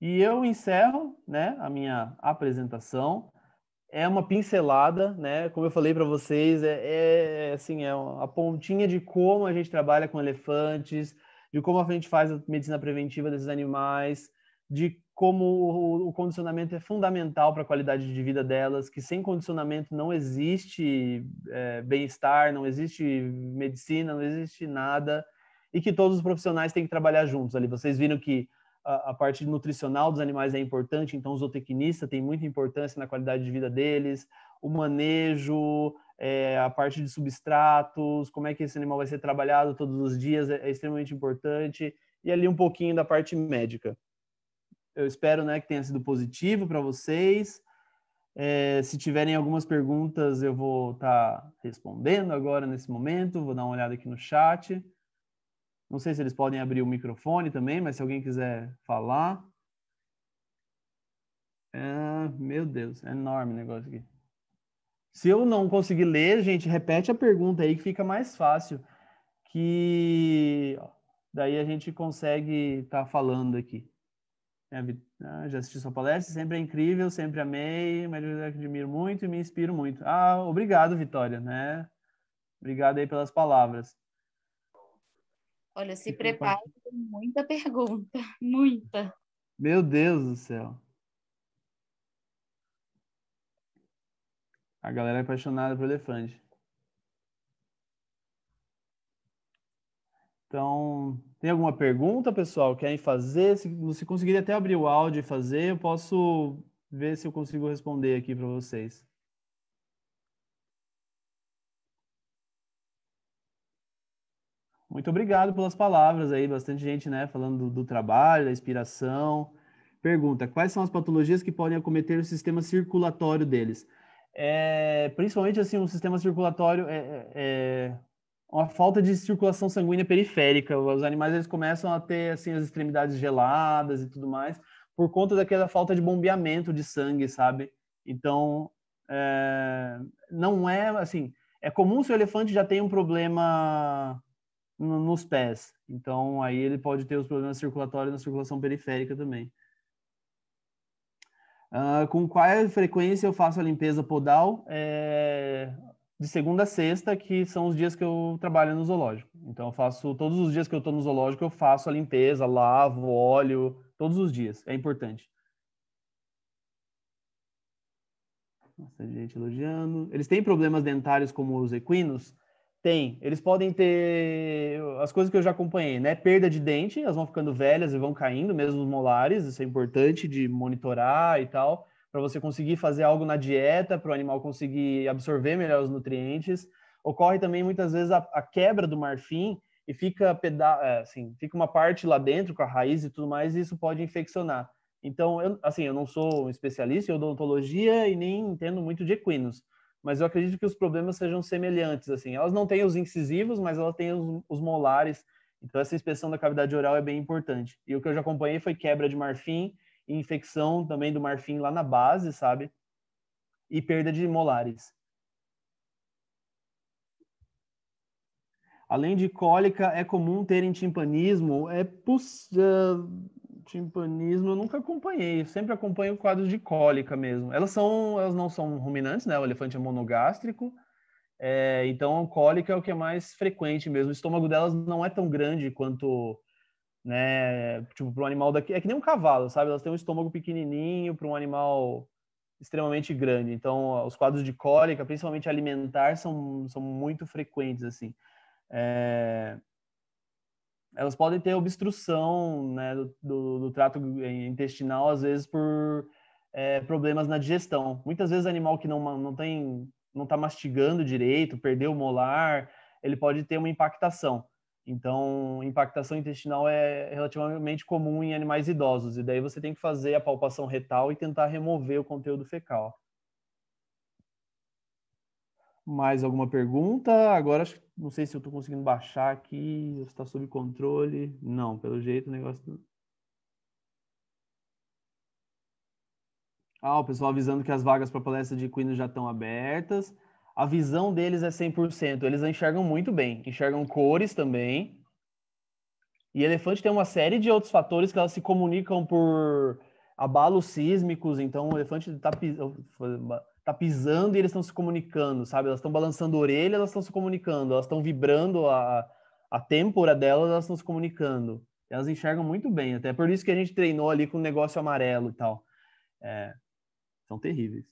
[SPEAKER 1] e eu encerro né, a minha apresentação. É uma pincelada, né? Como eu falei para vocês, é, é, é, assim, é a pontinha de como a gente trabalha com elefantes, de como a gente faz a medicina preventiva desses animais, de como o condicionamento é fundamental para a qualidade de vida delas, que sem condicionamento não existe é, bem-estar, não existe medicina, não existe nada, e que todos os profissionais têm que trabalhar juntos ali. Vocês viram que a, a parte nutricional dos animais é importante, então o zootecnista tem muita importância na qualidade de vida deles, o manejo, é, a parte de substratos, como é que esse animal vai ser trabalhado todos os dias é, é extremamente importante, e ali um pouquinho da parte médica. Eu espero né, que tenha sido positivo para vocês. É, se tiverem algumas perguntas, eu vou estar tá respondendo agora nesse momento. Vou dar uma olhada aqui no chat. Não sei se eles podem abrir o microfone também, mas se alguém quiser falar. É, meu Deus, é enorme o negócio aqui. Se eu não conseguir ler, gente, repete a pergunta aí que fica mais fácil. Que daí a gente consegue estar tá falando aqui. É, ah, já assisti sua palestra, sempre é incrível, sempre amei, mas eu admiro muito e me inspiro muito. Ah, obrigado, Vitória, né? Obrigado aí pelas palavras.
[SPEAKER 2] Olha, se prepare, tem muita pergunta, muita.
[SPEAKER 1] Meu Deus do céu. A galera é apaixonada por elefante. Então, tem alguma pergunta, pessoal? Querem fazer? Se, você conseguir até abrir o áudio e fazer, eu posso ver se eu consigo responder aqui para vocês. Muito obrigado pelas palavras aí, bastante gente, né, falando do, do, trabalho, da inspiração. Pergunta: quais são as patologias que podem acometer o sistema circulatório deles? É, principalmente assim, o um sistema circulatório é, é, é uma falta de circulação sanguínea periférica. Os animais eles começam a ter assim as extremidades geladas e tudo mais por conta daquela falta de bombeamento de sangue, sabe? Então, é... não é assim. É comum se o elefante já tem um problema no, nos pés. Então, aí ele pode ter os problemas circulatórios na circulação periférica também. Uh, com qual frequência eu faço a limpeza podal? É, de segunda a sexta, que são os dias que eu trabalho no zoológico. Então eu faço todos os dias que eu estou no zoológico, eu faço a limpeza, lavo, óleo, todos os dias. É importante. Nossa, gente elogiando. Eles têm problemas dentários como os equinos? Tem. Eles podem ter as coisas que eu já acompanhei, né? Perda de dente, elas vão ficando velhas e vão caindo, mesmo os molares, isso é importante de monitorar e tal para você conseguir fazer algo na dieta, para o animal conseguir absorver melhor os nutrientes. Ocorre também muitas vezes a, a quebra do marfim e fica, peda é, assim, fica uma parte lá dentro com a raiz e tudo mais, e isso pode infeccionar. Então, eu, assim, eu não sou um especialista em odontologia e nem entendo muito de equinos, mas eu acredito que os problemas sejam semelhantes, assim. Elas não têm os incisivos, mas elas têm os, os molares, então essa inspeção da cavidade oral é bem importante. E o que eu já acompanhei foi quebra de marfim infecção também do marfim lá na base, sabe? E perda de molares. Além de cólica, é comum terem timpanismo. É pus... É, timpanismo eu nunca acompanhei. Eu sempre acompanho quadros de cólica mesmo. Elas são, elas não são ruminantes, né? O elefante é monogástrico. É, então, cólica é o que é mais frequente mesmo. O estômago delas não é tão grande quanto né? Tipo, para um animal daqui. É que nem um cavalo, sabe? Elas têm um estômago pequenininho para um animal extremamente grande. Então, os quadros de cólica, principalmente alimentar, são, são muito frequentes, assim. É... Elas podem ter obstrução né, do, do, do trato intestinal, às vezes por é, problemas na digestão. Muitas vezes, animal que não, não tem não está mastigando direito, perdeu o molar, ele pode ter uma impactação. Então, impactação intestinal é relativamente comum em animais idosos, e daí você tem que fazer a palpação retal e tentar remover o conteúdo fecal. Mais alguma pergunta? Agora, não sei se eu estou conseguindo baixar aqui, se está sob controle. Não, pelo jeito o negócio. Ah, o pessoal avisando que as vagas para palestra de equino já estão abertas a visão deles é 100%. Eles enxergam muito bem, enxergam cores também. E elefante tem uma série de outros fatores que elas se comunicam por abalos sísmicos, então o elefante está tá pisando e eles estão se comunicando, sabe? Elas estão balançando a orelha, elas estão se comunicando, elas estão vibrando a, a têmpora delas, elas estão se comunicando. Elas enxergam muito bem, até por isso que a gente treinou ali com o negócio amarelo e tal. É... São terríveis.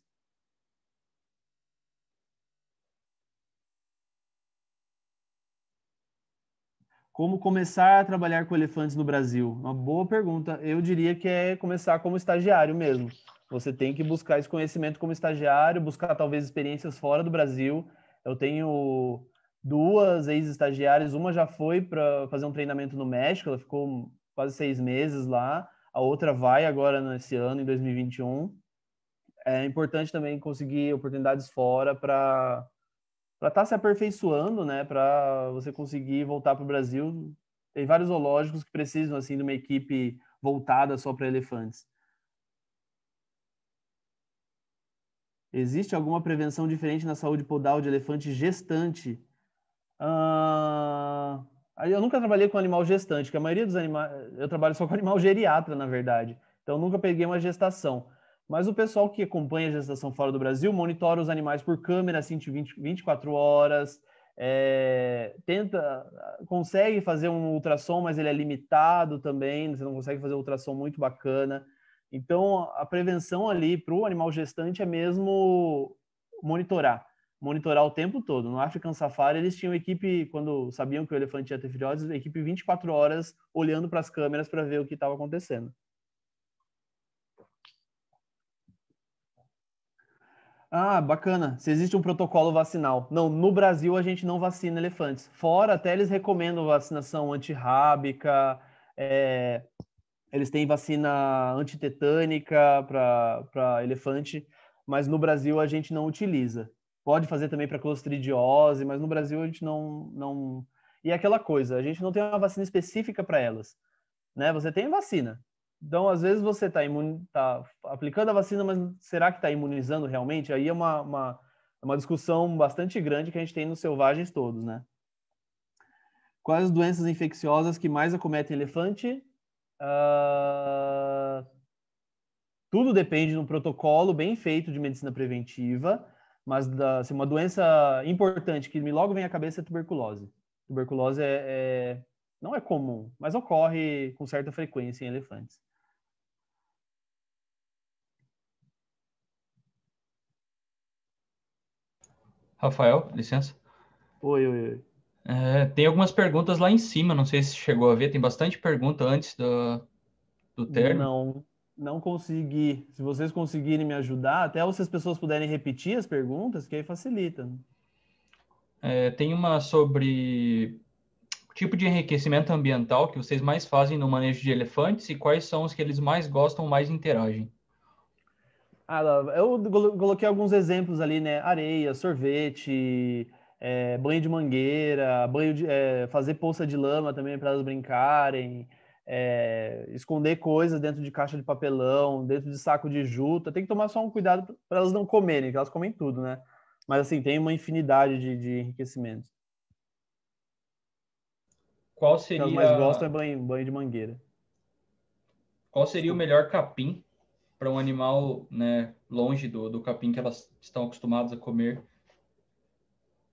[SPEAKER 1] Como começar a trabalhar com elefantes no Brasil? Uma boa pergunta. Eu diria que é começar como estagiário mesmo. Você tem que buscar esse conhecimento como estagiário, buscar talvez experiências fora do Brasil. Eu tenho duas ex-estagiárias, uma já foi para fazer um treinamento no México, ela ficou quase seis meses lá, a outra vai agora nesse ano, em 2021. É importante também conseguir oportunidades fora para para estar tá se aperfeiçoando, né, para você conseguir voltar para o Brasil. Tem vários zoológicos que precisam assim de uma equipe voltada só para elefantes. Existe alguma prevenção diferente na saúde podal de elefante gestante? Ah, eu nunca trabalhei com animal gestante, que a maioria dos animais eu trabalho só com animal geriatra, na verdade. Então nunca peguei uma gestação. Mas o pessoal que acompanha a gestação fora do Brasil monitora os animais por câmera 24 assim, horas, é, tenta, consegue fazer um ultrassom, mas ele é limitado também, você não consegue fazer um ultrassom muito bacana. Então, a prevenção ali para o animal gestante é mesmo monitorar. Monitorar o tempo todo. No African Safari, eles tinham equipe, quando sabiam que o elefante ia ter filhotes, equipe 24 horas olhando para as câmeras para ver o que estava acontecendo. Ah, bacana. Se existe um protocolo vacinal. Não, no Brasil a gente não vacina elefantes. Fora, até eles recomendam vacinação antirrábica, é, eles têm vacina antitetânica para elefante, mas no Brasil a gente não utiliza. Pode fazer também para clostridiose, mas no Brasil a gente não, não. E é aquela coisa, a gente não tem uma vacina específica para elas. Né? Você tem vacina, então, às vezes você está tá aplicando a vacina, mas será que está imunizando realmente? Aí é uma, uma, uma discussão bastante grande que a gente tem nos selvagens todos, né? Quais as doenças infecciosas que mais acometem elefante? Uh, tudo depende de um protocolo bem feito de medicina preventiva, mas da, assim, uma doença importante que me logo vem à cabeça é tuberculose. Tuberculose é, é não é comum, mas ocorre com certa frequência em elefantes. Rafael, licença.
[SPEAKER 2] Oi, oi, oi. É, tem algumas perguntas lá em cima, não sei se chegou a ver, tem bastante pergunta antes do, do término.
[SPEAKER 1] Não, não consegui. Se vocês conseguirem me ajudar, até se as pessoas puderem repetir as perguntas, que aí facilita. Né?
[SPEAKER 2] É, tem uma sobre o tipo de enriquecimento ambiental que vocês mais fazem no manejo de elefantes e quais são os que eles mais gostam, mais interagem.
[SPEAKER 1] Ah, eu coloquei alguns exemplos ali, né? Areia, sorvete, é, banho de mangueira, banho de, é, fazer poça de lama também para elas brincarem, é, esconder coisas dentro de caixa de papelão, dentro de saco de juta. Tem que tomar só um cuidado para elas não comerem, que elas comem tudo, né? Mas assim, tem uma infinidade de, de enriquecimentos.
[SPEAKER 2] Qual seria. O que elas mais gostam é
[SPEAKER 1] banho, banho de mangueira.
[SPEAKER 2] Qual seria o melhor capim para um animal né, longe do, do capim que elas estão acostumadas a comer.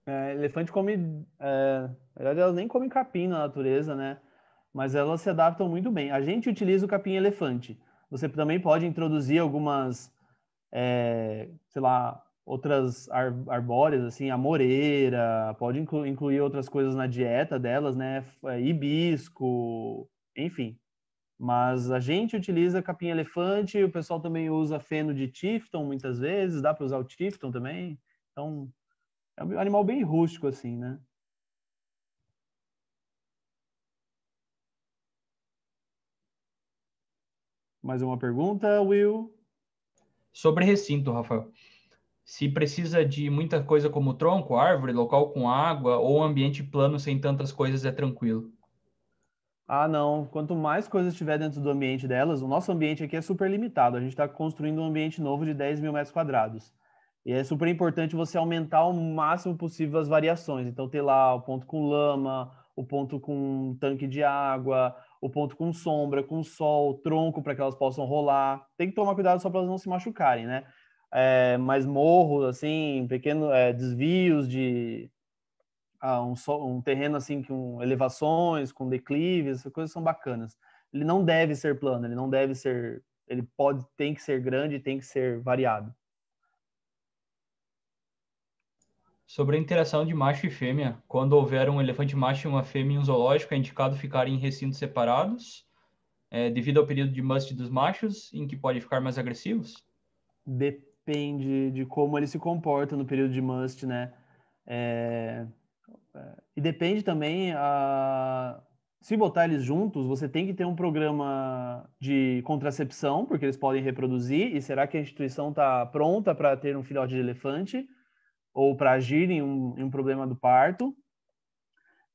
[SPEAKER 1] É, elefante come. É, na verdade, elas nem comem capim na natureza, né? Mas elas se adaptam muito bem. A gente utiliza o capim elefante. Você também pode introduzir algumas, é, sei lá, outras ar, arbóreas, assim, a moreira, pode inclu, incluir outras coisas na dieta delas, né? É, hibisco, enfim. Mas a gente utiliza capim elefante, o pessoal também usa feno de Tifton muitas vezes, dá para usar o Tifton também. Então, é um animal bem rústico assim, né?
[SPEAKER 2] Mais uma pergunta, Will? Sobre recinto, Rafael. Se precisa de muita coisa como tronco, árvore, local com água ou ambiente plano sem tantas coisas é tranquilo.
[SPEAKER 1] Ah, não. Quanto mais coisas tiver dentro do ambiente delas, o nosso ambiente aqui é super limitado. A gente está construindo um ambiente novo de 10 mil metros quadrados. E é super importante você aumentar o máximo possível as variações. Então, ter lá o ponto com lama, o ponto com tanque de água, o ponto com sombra, com sol, tronco para que elas possam rolar. Tem que tomar cuidado só para elas não se machucarem, né? É, mas morros, assim, pequenos é, desvios de, ah, um, um, terreno assim com elevações, com declives, essas coisas são bacanas. Ele não deve ser plano, ele não deve ser, ele pode, tem que ser grande, tem que ser variado.
[SPEAKER 2] Sobre a interação de macho e fêmea, quando houver um elefante macho e uma fêmea em um zoológico, é indicado ficar em recintos separados, é, devido ao período de must dos machos, em que pode ficar mais agressivos?
[SPEAKER 1] Depende de como ele se comporta no período de must, né? É, é, e depende também, a, se botar eles juntos, você tem que ter um programa de contracepção, porque eles podem reproduzir, e será que a instituição está pronta para ter um filhote de elefante ou para agir em um, em um, problema do parto?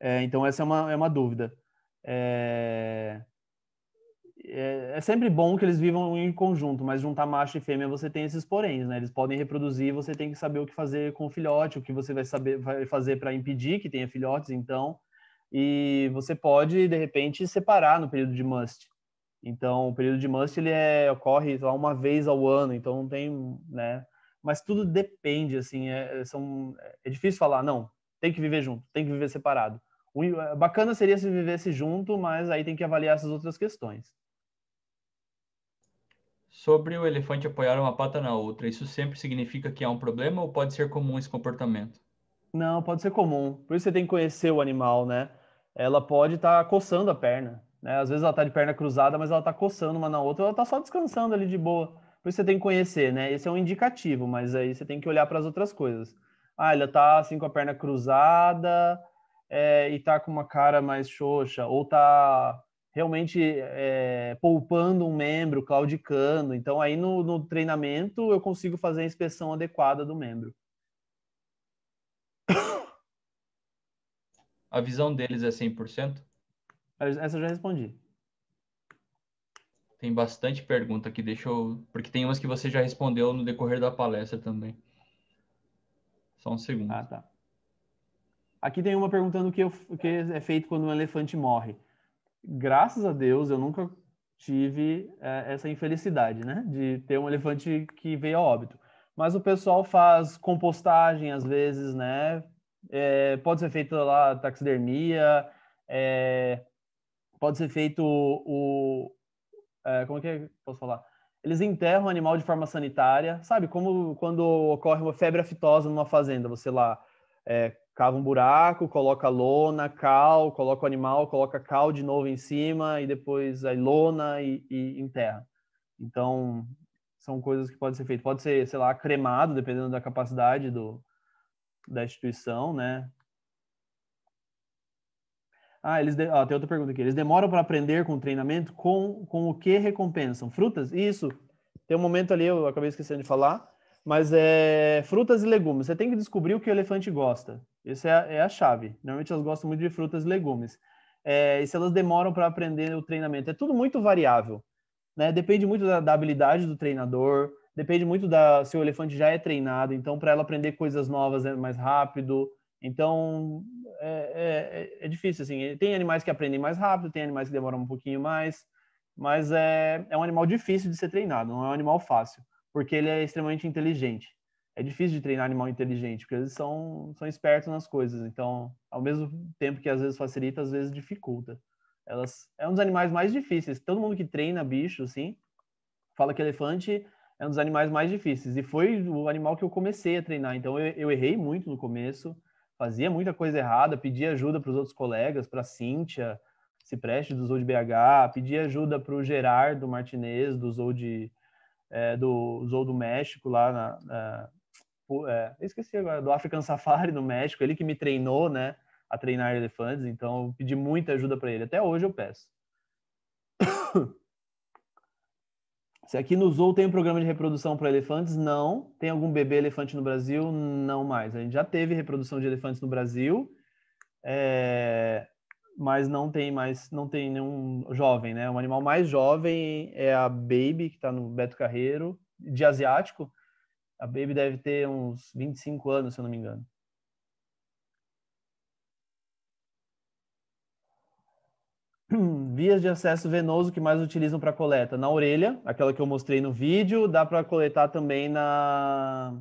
[SPEAKER 1] É, então, essa é uma, é uma dúvida. É é, é, sempre bom que eles vivam em conjunto, mas juntar macho e fêmea você tem esses poréns, né? Eles podem reproduzir, você tem que saber o que fazer com o filhote, o que você vai saber vai fazer para impedir que tenha filhotes, então, e você pode de repente separar no período de must. Então, o período de must ele é, ocorre lá uma vez ao ano, então não tem, né? Mas tudo depende, assim, é, é, são, é difícil falar, não, tem que viver junto, tem que viver separado. O, é, bacana seria se vivesse junto, mas aí tem que avaliar essas outras questões
[SPEAKER 2] sobre o elefante apoiar uma pata na outra. Isso sempre significa que há um problema ou pode ser comum esse comportamento?
[SPEAKER 1] Não, pode ser comum. Por isso você tem que conhecer o animal, né? Ela pode estar tá coçando a perna, né? Às vezes ela está de perna cruzada, mas ela está coçando uma na outra, ela está só descansando ali de boa. Por isso você tem que conhecer, né? Esse é um indicativo, mas aí você tem que olhar para as outras coisas. Ah, ela está assim com a perna cruzada é, e está com uma cara mais xoxa, ou está realmente é, poupando um membro, claudicando. Então, aí no, no treinamento eu consigo fazer a inspeção adequada do membro.
[SPEAKER 2] A visão deles é 100%? Essa eu já respondi. Tem bastante pergunta aqui, deixa eu... Porque tem umas que você já respondeu no decorrer da palestra também. Só um segundo. Ah, tá.
[SPEAKER 1] Aqui tem uma perguntando o que, eu, o que é feito quando um elefante morre graças a Deus, eu nunca tive é, essa infelicidade, né? De ter um elefante que veio a óbito. Mas o pessoal faz compostagem às vezes, né? É, pode ser feita lá taxidermia, é, pode ser feito o. É, como é que é posso falar? Eles enterram o animal de forma sanitária, sabe? Como quando ocorre uma febre aftosa numa fazenda, você lá cava um buraco, coloca lona, cal, coloca o animal, coloca cal de novo em cima e depois a lona e, e enterra. Então, são coisas que podem ser feitas. Pode ser, sei lá, cremado, dependendo da capacidade do, da instituição, né? Ah, eles de... ah, tem outra pergunta aqui. Eles demoram para aprender com o treinamento? Com, com o que recompensam? Frutas? Isso. Tem um momento ali, eu acabei esquecendo de falar, mas é frutas e legumes. Você tem que descobrir o que o elefante gosta. Essa é a, é a chave. Normalmente elas gostam muito de frutas e legumes. É, e se elas demoram para aprender o treinamento. É tudo muito variável. Né? Depende muito da, da, habilidade do treinador, depende muito da se o elefante já é treinado, então para ela aprender coisas novas é mais rápido. Então é, é, é, difícil assim. Tem animais que aprendem mais rápido, tem animais que demoram um pouquinho mais, mas é, é um animal difícil de ser treinado, não é um animal fácil, porque ele é extremamente inteligente é difícil de treinar animal inteligente, porque eles são, são espertos nas coisas. Então, ao mesmo tempo que às vezes facilita, às vezes dificulta. Elas é um dos animais mais difíceis. Todo mundo que treina bicho, assim, fala que elefante é um dos animais mais difíceis. E foi o animal que eu comecei a treinar. Então, eu, eu errei muito no começo, fazia muita coisa errada, pedia ajuda para os outros colegas, para a Cíntia, Cipreste do Zoo de BH, pedi ajuda para o Gerardo Martinez do Zoo de é, do Zoo do México lá na, é, esqueci agora, do African Safari no México, ele que me treinou, né, a treinar elefantes, então eu pedi muita ajuda para ele, até hoje eu peço. Se aqui no Zoo tem um programa de reprodução para elefantes? Não. Tem algum bebê elefante no Brasil? Não mais. A gente já teve reprodução de elefantes no Brasil, é, mas não tem mais, não tem nenhum jovem, né? O animal mais jovem é a Baby, que está no Beto Carreiro, de asiático, a Baby deve ter uns 25 anos, se eu não me engano. Vias de acesso venoso que mais utilizam para coleta? Na orelha, aquela que eu mostrei no vídeo, dá para coletar também na,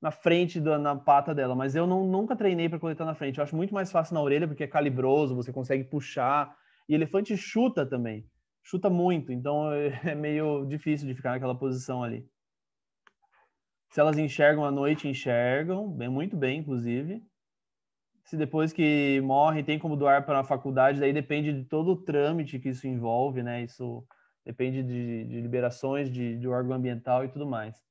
[SPEAKER 1] na frente, da, na pata dela, mas eu não, nunca treinei para coletar na frente. Eu acho muito mais fácil na orelha, porque é calibroso, você consegue puxar. E elefante chuta também, chuta muito, então é meio difícil de ficar naquela posição ali. Se elas enxergam à noite, enxergam, bem, muito bem, inclusive. Se depois que morrem tem como doar para a faculdade, daí depende de todo o trâmite que isso envolve, né? Isso depende de, de liberações de, de órgão ambiental e tudo mais.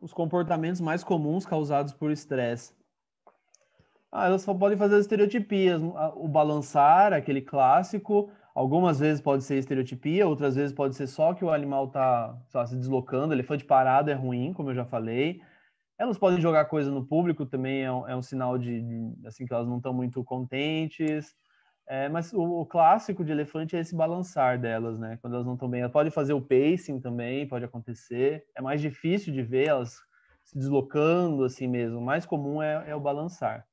[SPEAKER 1] Os comportamentos mais comuns causados por estresse. Ah, elas só podem fazer as estereotipias. O balançar, aquele clássico, Algumas vezes pode ser estereotipia, outras vezes pode ser só que o animal está se deslocando, elefante é parado é ruim, como eu já falei. Elas podem jogar coisa no público também, é um, é um sinal de, de, assim que elas não estão muito contentes. É, mas o, o, clássico de elefante é esse balançar delas, né? Quando elas não estão bem. Ela pode fazer o pacing também, pode acontecer. É mais difícil de ver elas se deslocando assim mesmo. O mais comum é, é o balançar.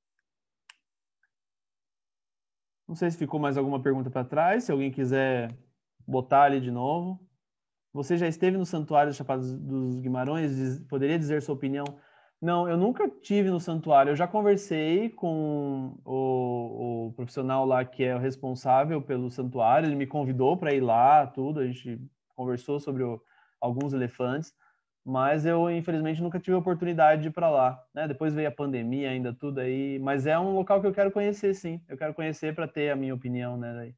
[SPEAKER 1] Não sei se ficou mais alguma pergunta para trás, se alguém quiser botar ali de novo. Você já esteve no Santuário dos Chapados dos Guimarães? Poderia dizer sua opinião? Não, eu nunca tive no santuário. Eu já conversei com o, o profissional lá que é o responsável pelo santuário. Ele me convidou para ir lá, tudo. A gente conversou sobre o, alguns elefantes mas eu infelizmente nunca tive a oportunidade de ir para lá, né? Depois veio a pandemia ainda tudo aí, mas é um local que eu quero conhecer sim. Eu quero conhecer para ter a minha opinião, né,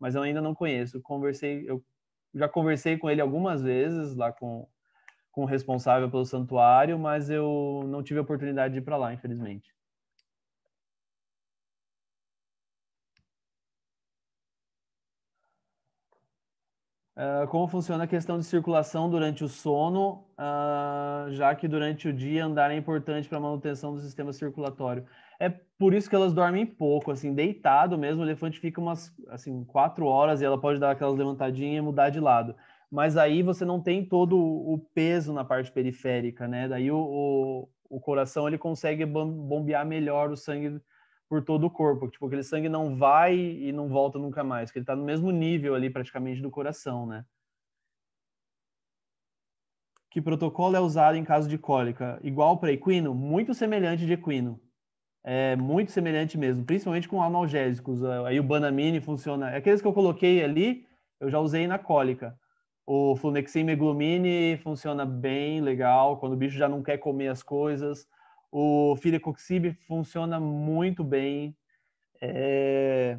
[SPEAKER 1] Mas eu ainda não conheço. Conversei, eu já conversei com ele algumas vezes lá com com o responsável pelo santuário, mas eu não tive a oportunidade de ir para lá, infelizmente. Ah, como funciona a questão de circulação durante o sono, uh, já que durante o dia andar é importante para a manutenção do sistema circulatório. É por isso que elas dormem pouco, assim, deitado mesmo, o elefante fica umas, assim, quatro horas e ela pode dar aquelas levantadinhas e mudar de lado. Mas aí você não tem todo o peso na parte periférica, né? Daí o, o, o coração ele consegue bombear melhor o sangue por todo o corpo, tipo, aquele sangue não vai e não volta nunca mais, que ele está no mesmo nível ali praticamente do coração, né? Que protocolo é usado em caso de cólica? Igual para equino? Muito semelhante de equino. É muito semelhante mesmo, principalmente com analgésicos. Aí o Banamine funciona. É aqueles que eu coloquei ali, eu já usei na cólica. O Flunexin Meglumine funciona bem, legal, quando o bicho já não quer comer as coisas. O filicoxib funciona muito bem. É...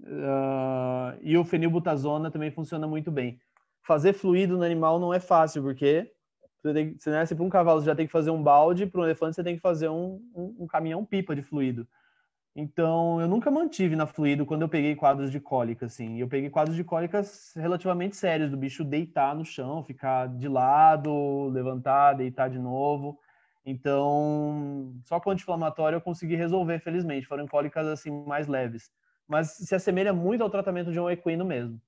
[SPEAKER 1] Uh, e o fenilbutazona também funciona muito bem. Fazer fluido no animal não é fácil, porque você tem, se para um cavalo você já tem que fazer um balde, para um elefante você tem que fazer um, um, um caminhão-pipa de fluido. Então, eu nunca mantive na fluido quando eu peguei quadros de cólica, assim. Eu peguei quadros de cólicas relativamente sérios, do bicho deitar no chão, ficar de lado, levantar, deitar de novo. Então, só com anti-inflamatório eu consegui resolver, felizmente. Foram cólicas assim mais leves, mas se assemelha muito ao tratamento de um equino mesmo.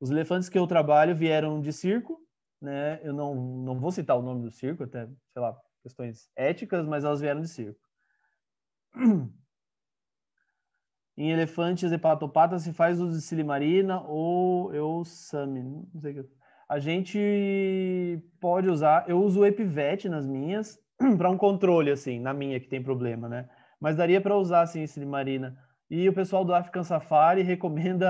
[SPEAKER 1] Os elefantes que eu trabalho vieram de circo, né? Eu não não vou citar o nome do circo, até, sei lá, questões éticas, mas elas vieram de circo. Em elefantes hepatopatas se faz uso de silimarina ou eu sami? não sei o que a gente pode usar. Eu uso o Epivet nas minhas, para um controle, assim, na minha que tem problema, né? Mas daria para usar, assim, Silimarina. E o pessoal do African Safari recomenda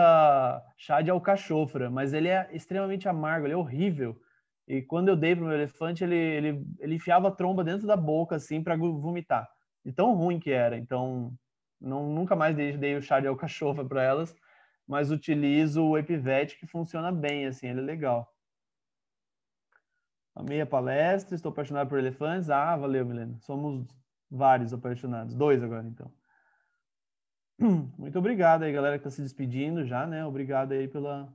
[SPEAKER 1] chá de alcachofra, mas ele é extremamente amargo, ele é horrível. E quando eu dei o meu elefante, ele, ele, ele enfiava a tromba dentro da boca, assim, para vomitar. E tão ruim que era. Então, não, nunca mais dei, dei o chá de alcachofra para elas, mas utilizo o Epivet, que funciona bem, assim, ele é legal. Amei a palestra, estou apaixonado por elefantes. Ah, valeu, Milena. Somos vários apaixonados. Dois agora, então. Muito obrigado aí, galera que está se despedindo já, né? Obrigado aí pela.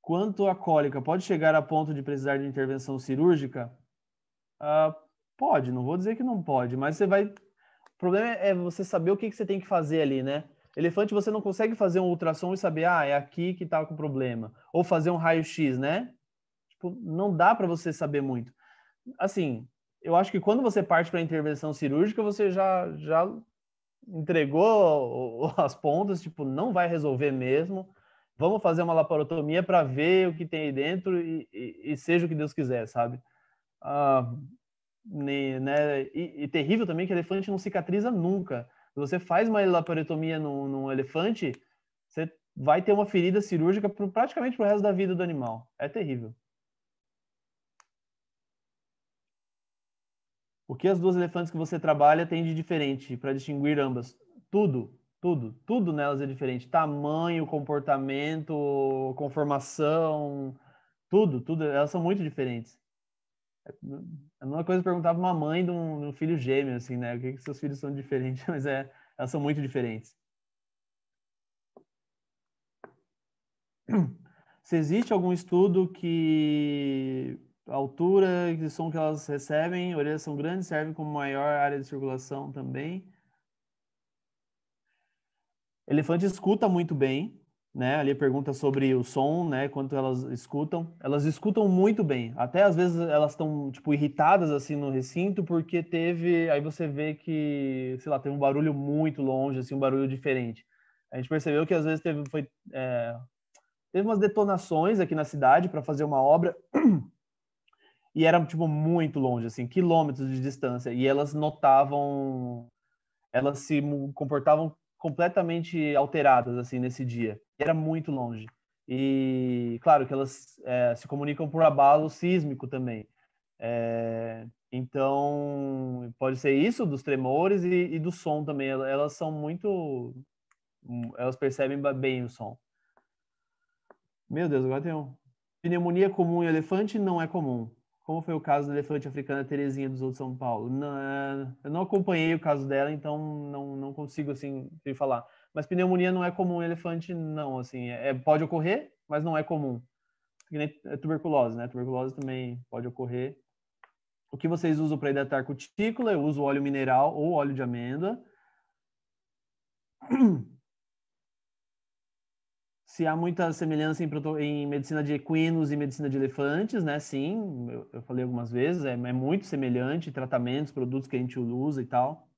[SPEAKER 1] Quanto à cólica, pode chegar a ponto de precisar de intervenção cirúrgica? Ah, pode, não vou dizer que não pode, mas você vai. O problema é, é você saber o que, que você tem que fazer ali, né? Elefante, você não consegue fazer um ultrassom e saber, ah, é aqui que está com problema. Ou fazer um raio-x, né? tipo, não dá para você saber muito. Assim, eu acho que quando você parte para a intervenção cirúrgica, você já, já entregou as pontas, tipo, não vai resolver mesmo. Vamos fazer uma laparotomia para ver o que tem aí dentro e, e, e seja o que Deus quiser, sabe? Ah, né, e, né? e, terrível também que elefante não cicatriza nunca. Se você faz uma laparotomia num, num elefante, você vai ter uma ferida cirúrgica pro, praticamente para o resto da vida do animal. É terrível. O que as duas elefantes que você trabalha têm de diferente para distinguir ambas? Tudo, tudo, tudo nelas é diferente. Tamanho, comportamento, conformação, tudo, tudo. Elas são muito diferentes. É uma é coisa que perguntava uma mãe de um, de um, filho gêmeo, assim, né? O que, que seus filhos são diferentes? Mas é, elas são muito diferentes. Se existe algum estudo que a altura o som que elas recebem, orelhas são grandes, servem como maior área de circulação também. Elefante escuta muito bem, né? Ali pergunta sobre o som, né? Quanto elas escutam. Elas escutam muito bem. Até às vezes elas estão, tipo, irritadas, assim, no recinto, porque teve... Aí você vê que, sei lá, teve um barulho muito longe, assim, um barulho diferente. A gente percebeu que às vezes teve, foi, é... teve umas detonações aqui na cidade para fazer uma obra... E era, tipo, muito longe, assim, quilômetros de distância. E elas notavam... Elas se comportavam completamente alteradas, assim, nesse dia. E era muito longe. E, claro, que elas é, se comunicam por abalo sísmico também. É, então, pode ser isso, dos tremores e, e do som também. Elas são muito... Hum, elas percebem bem o som. Meu Deus, agora tem um... Pneumonia comum em elefante não é comum como foi o caso do elefante africano Terezinha do Sul de São Paulo. Não, é, eu não acompanhei o caso dela, então não, não consigo assim te falar. Mas pneumonia não é comum em elefante, não. Assim, é, é pode ocorrer, mas não é comum. É tuberculose, né? Tuberculose também pode ocorrer. O que vocês usam para hidratar cutícula? Eu uso óleo mineral ou óleo de amêndoa. se há muita semelhança em, em, medicina de equinos e medicina de elefantes, né? Sim, eu, eu falei algumas vezes, é, é, muito semelhante, tratamentos, produtos que a gente usa e tal.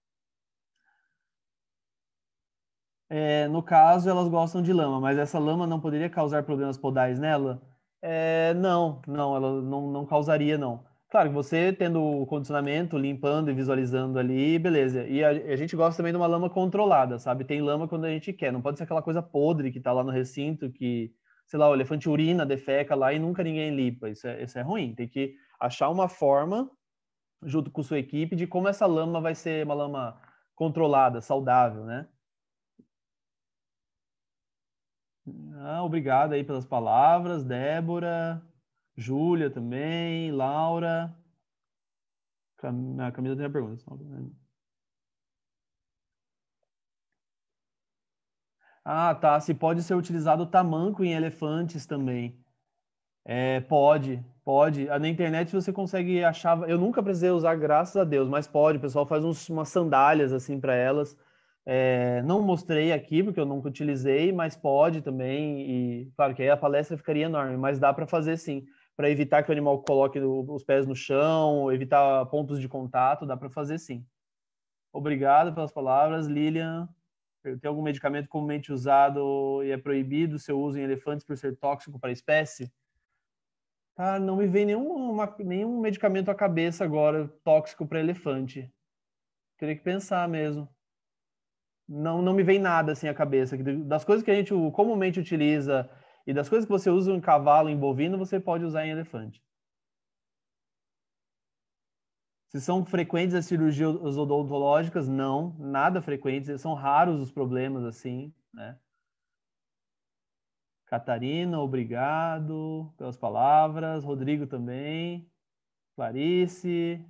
[SPEAKER 1] É, no caso, elas gostam de lama, mas essa lama não poderia causar problemas podais nela? É, não, não, ela não, não causaria, não. Claro que você tendo o condicionamento, limpando e visualizando ali, beleza. E a, a, gente gosta também de uma lama controlada, sabe? Tem lama quando a gente quer. Não pode ser aquela coisa podre que tá lá no recinto, que, sei lá, o elefante urina, defeca lá e nunca ninguém limpa. Isso é, isso é ruim. Tem que achar uma forma, junto com sua equipe, de como essa lama vai ser uma lama controlada, saudável, né? Ah, obrigado aí pelas palavras, Débora. Júlia também, Laura. A Camila tem a pergunta. Ah, tá. Se pode ser utilizado tamanco em elefantes também. É, pode, pode. Ah, na internet você consegue achar. Eu nunca precisei usar, graças a Deus, mas pode. O pessoal faz uns, umas sandálias assim para elas. É, não mostrei aqui porque eu nunca utilizei, mas pode também. E claro que aí a palestra ficaria enorme, mas dá para fazer sim para evitar que o animal coloque os pés no chão, evitar pontos de contato, dá para fazer sim. Obrigado pelas palavras, Lilian. Tem algum medicamento comumente usado e é proibido seu uso em elefantes por ser tóxico para a espécie? Tá, não me vem nenhum, uma, nenhum medicamento à cabeça agora tóxico para elefante. Teria que pensar mesmo. Não, não me vem nada assim à cabeça. Das coisas que a gente comumente utiliza e das coisas que você usa em cavalo, em bovino, você pode usar em elefante. Se são frequentes as cirurgias odontológicas, não, nada frequentes, são raros os problemas assim, né? Catarina, obrigado pelas palavras. Rodrigo também. Clarice.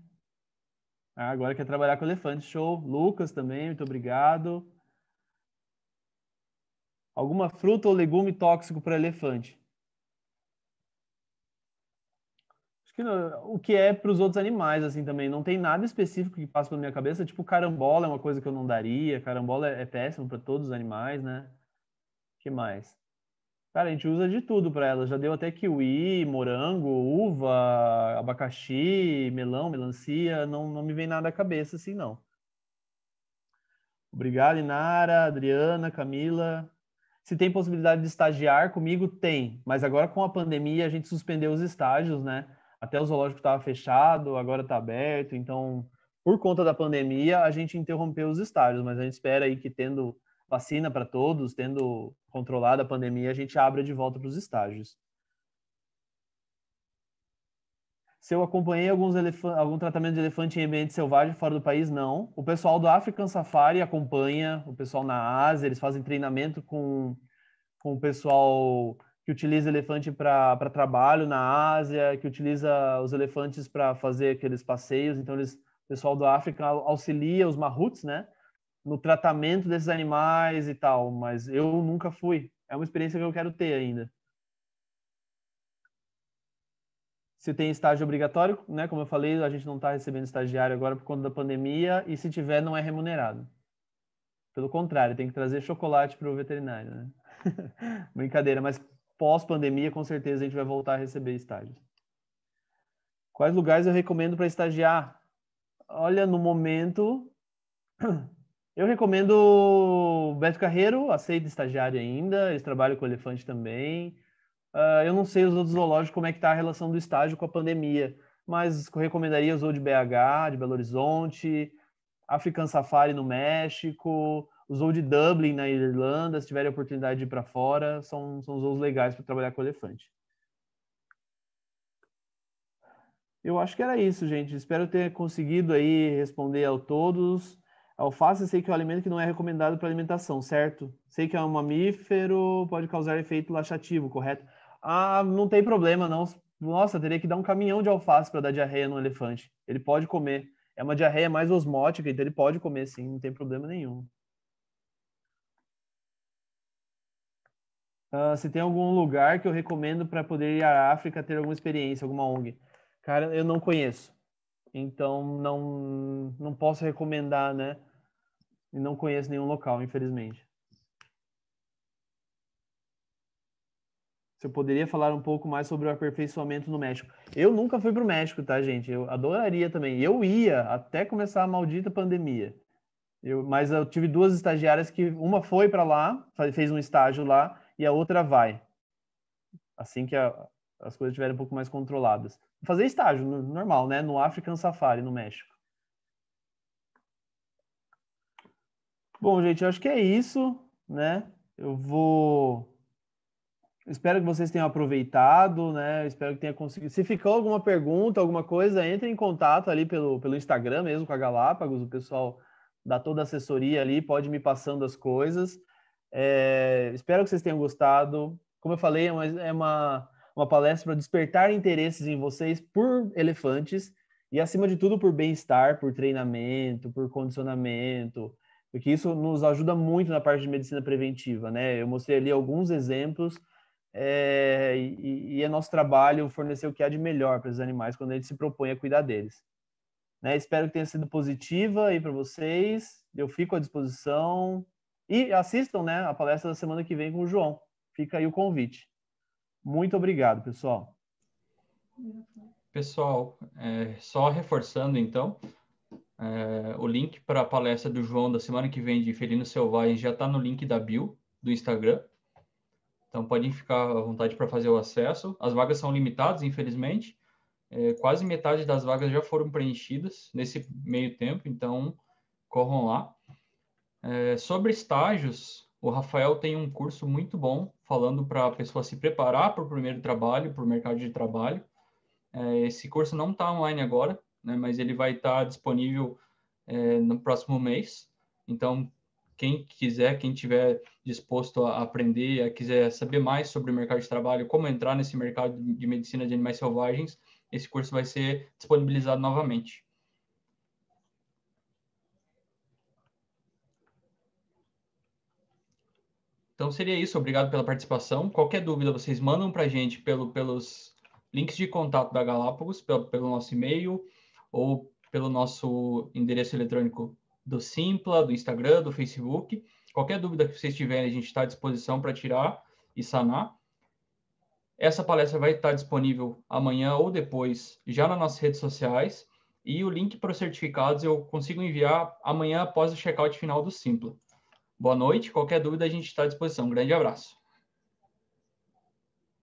[SPEAKER 1] Ah, agora quer trabalhar com elefante, show. Lucas também, muito obrigado. Alguma fruta ou legume tóxico para elefante? Acho que não, o que é para os outros animais, assim, também. Não tem nada específico que passa pela minha cabeça. Tipo, carambola é uma coisa que eu não daria. Carambola é, é péssimo para todos os animais, né? que mais? Cara, a gente usa de tudo para ela Já deu até kiwi, morango, uva, abacaxi, melão, melancia. Não, não me vem nada à cabeça assim, não. Obrigado, Inara, Adriana, Camila. Se tem possibilidade de estagiar comigo, tem. Mas agora com a pandemia a gente suspendeu os estágios, né? Até o zoológico estava fechado, agora está aberto. Então, por conta da pandemia, a gente interrompeu os estágios, mas a gente espera aí que tendo vacina para todos, tendo controlado a pandemia, a gente abra de volta para os estágios. Se eu acompanhei alguns algum tratamento de elefante em ambiente selvagem fora do país, não. O pessoal do African Safari acompanha, o pessoal na Ásia, eles fazem treinamento com, com o pessoal que utiliza elefante para trabalho na Ásia, que utiliza os elefantes para fazer aqueles passeios. Então, eles, o pessoal do África auxilia os mahouts, né? No tratamento desses animais e tal. Mas eu nunca fui. É uma experiência que eu quero ter ainda. se tem estágio obrigatório, né? Como eu falei, a gente não está recebendo estagiário agora por conta da pandemia e se tiver não é remunerado. Pelo contrário, tem que trazer chocolate para o veterinário, né? Brincadeira, mas pós-pandemia com certeza a gente vai voltar a receber estágios. Quais lugares eu recomendo para estagiar? Olha, no momento eu recomendo Beto Carreiro, aceito estagiário ainda, eles trabalham com elefante também. Uh, eu não sei os outros zoológicos como é que está a relação do estágio com a pandemia, mas recomendaria o zoo de BH, de Belo Horizonte, African Safari no México, o zoo de Dublin na Irlanda, se tiverem a oportunidade de ir para fora, são, são zoos legais para trabalhar com elefante. Eu acho que era isso, gente. Espero ter conseguido aí responder a todos. alface, sei que é um alimento que não é recomendado para alimentação, certo? Sei que é um mamífero, pode causar efeito laxativo, correto? Ah, não tem problema, não. Nossa, teria que dar um caminhão de alface para dar diarreia no elefante. Ele pode comer. É uma diarreia mais osmótica, então ele pode comer sim, não tem problema nenhum. Uh, se tem algum lugar que eu recomendo para poder ir à África ter alguma experiência, alguma ONG. Cara, eu não conheço. Então, não, não posso recomendar, né? E não conheço nenhum local, infelizmente. Você poderia falar um pouco mais sobre o aperfeiçoamento no México? Eu nunca fui para o México, tá, gente? Eu adoraria também. Eu ia até começar a maldita pandemia. Eu, mas eu tive duas estagiárias que uma foi para lá, fez um estágio lá, e a outra vai. Assim que a, as coisas estiverem um pouco mais controladas. Fazer estágio, normal, né? No African Safari, no México. Bom, gente, eu acho que é isso, né? Eu vou Espero que vocês tenham aproveitado, né? Espero que tenha conseguido. Se ficou alguma pergunta, alguma coisa, entre em contato ali pelo, pelo Instagram mesmo com a Galápagos. O pessoal dá toda a assessoria ali, pode me passando as coisas. É, espero que vocês tenham gostado. Como eu falei, é uma, é uma, uma palestra para despertar interesses em vocês por elefantes e, acima de tudo, por bem-estar, por treinamento, por condicionamento, porque isso nos ajuda muito na parte de medicina preventiva, né? Eu mostrei ali alguns exemplos é, e, e, é nosso trabalho fornecer o que há de melhor para os animais quando a gente se propõe a cuidar deles. Né? Espero que tenha sido positiva aí para vocês. Eu fico à disposição e assistam, né, a palestra da semana que vem com o João. Fica aí o convite. Muito obrigado, pessoal.
[SPEAKER 2] Pessoal, é, só reforçando então, é, o link para a palestra do João da semana que vem de Felinos Selvagens já está no link da bio do Instagram. Então podem ficar à vontade para fazer o acesso. As vagas são limitadas, infelizmente. É, quase metade das vagas já foram preenchidas nesse meio tempo, então corram lá. É, sobre estágios, o Rafael tem um curso muito bom falando para a pessoa se preparar para o primeiro trabalho, para o mercado de trabalho. É, esse curso não está online agora, né, mas ele vai estar tá disponível é, no próximo mês. Então quem quiser, quem tiver disposto a aprender, a quiser saber mais sobre o mercado de trabalho, como entrar nesse mercado de medicina de animais selvagens, esse curso vai ser disponibilizado novamente. Então seria isso, obrigado pela participação. Qualquer dúvida vocês mandam para a gente pelo, pelos links de contato da Galápagos, pelo, pelo nosso e-mail ou pelo nosso endereço eletrônico do Simpla, do Instagram, do Facebook. Qualquer dúvida que vocês tiverem, a gente está à disposição para tirar e sanar. Essa palestra vai estar tá disponível amanhã ou depois, já nas nossas redes sociais. E o link para os certificados eu consigo enviar amanhã após o check-out final do Simpla. Boa noite. Qualquer dúvida, a gente está à disposição. Um grande abraço.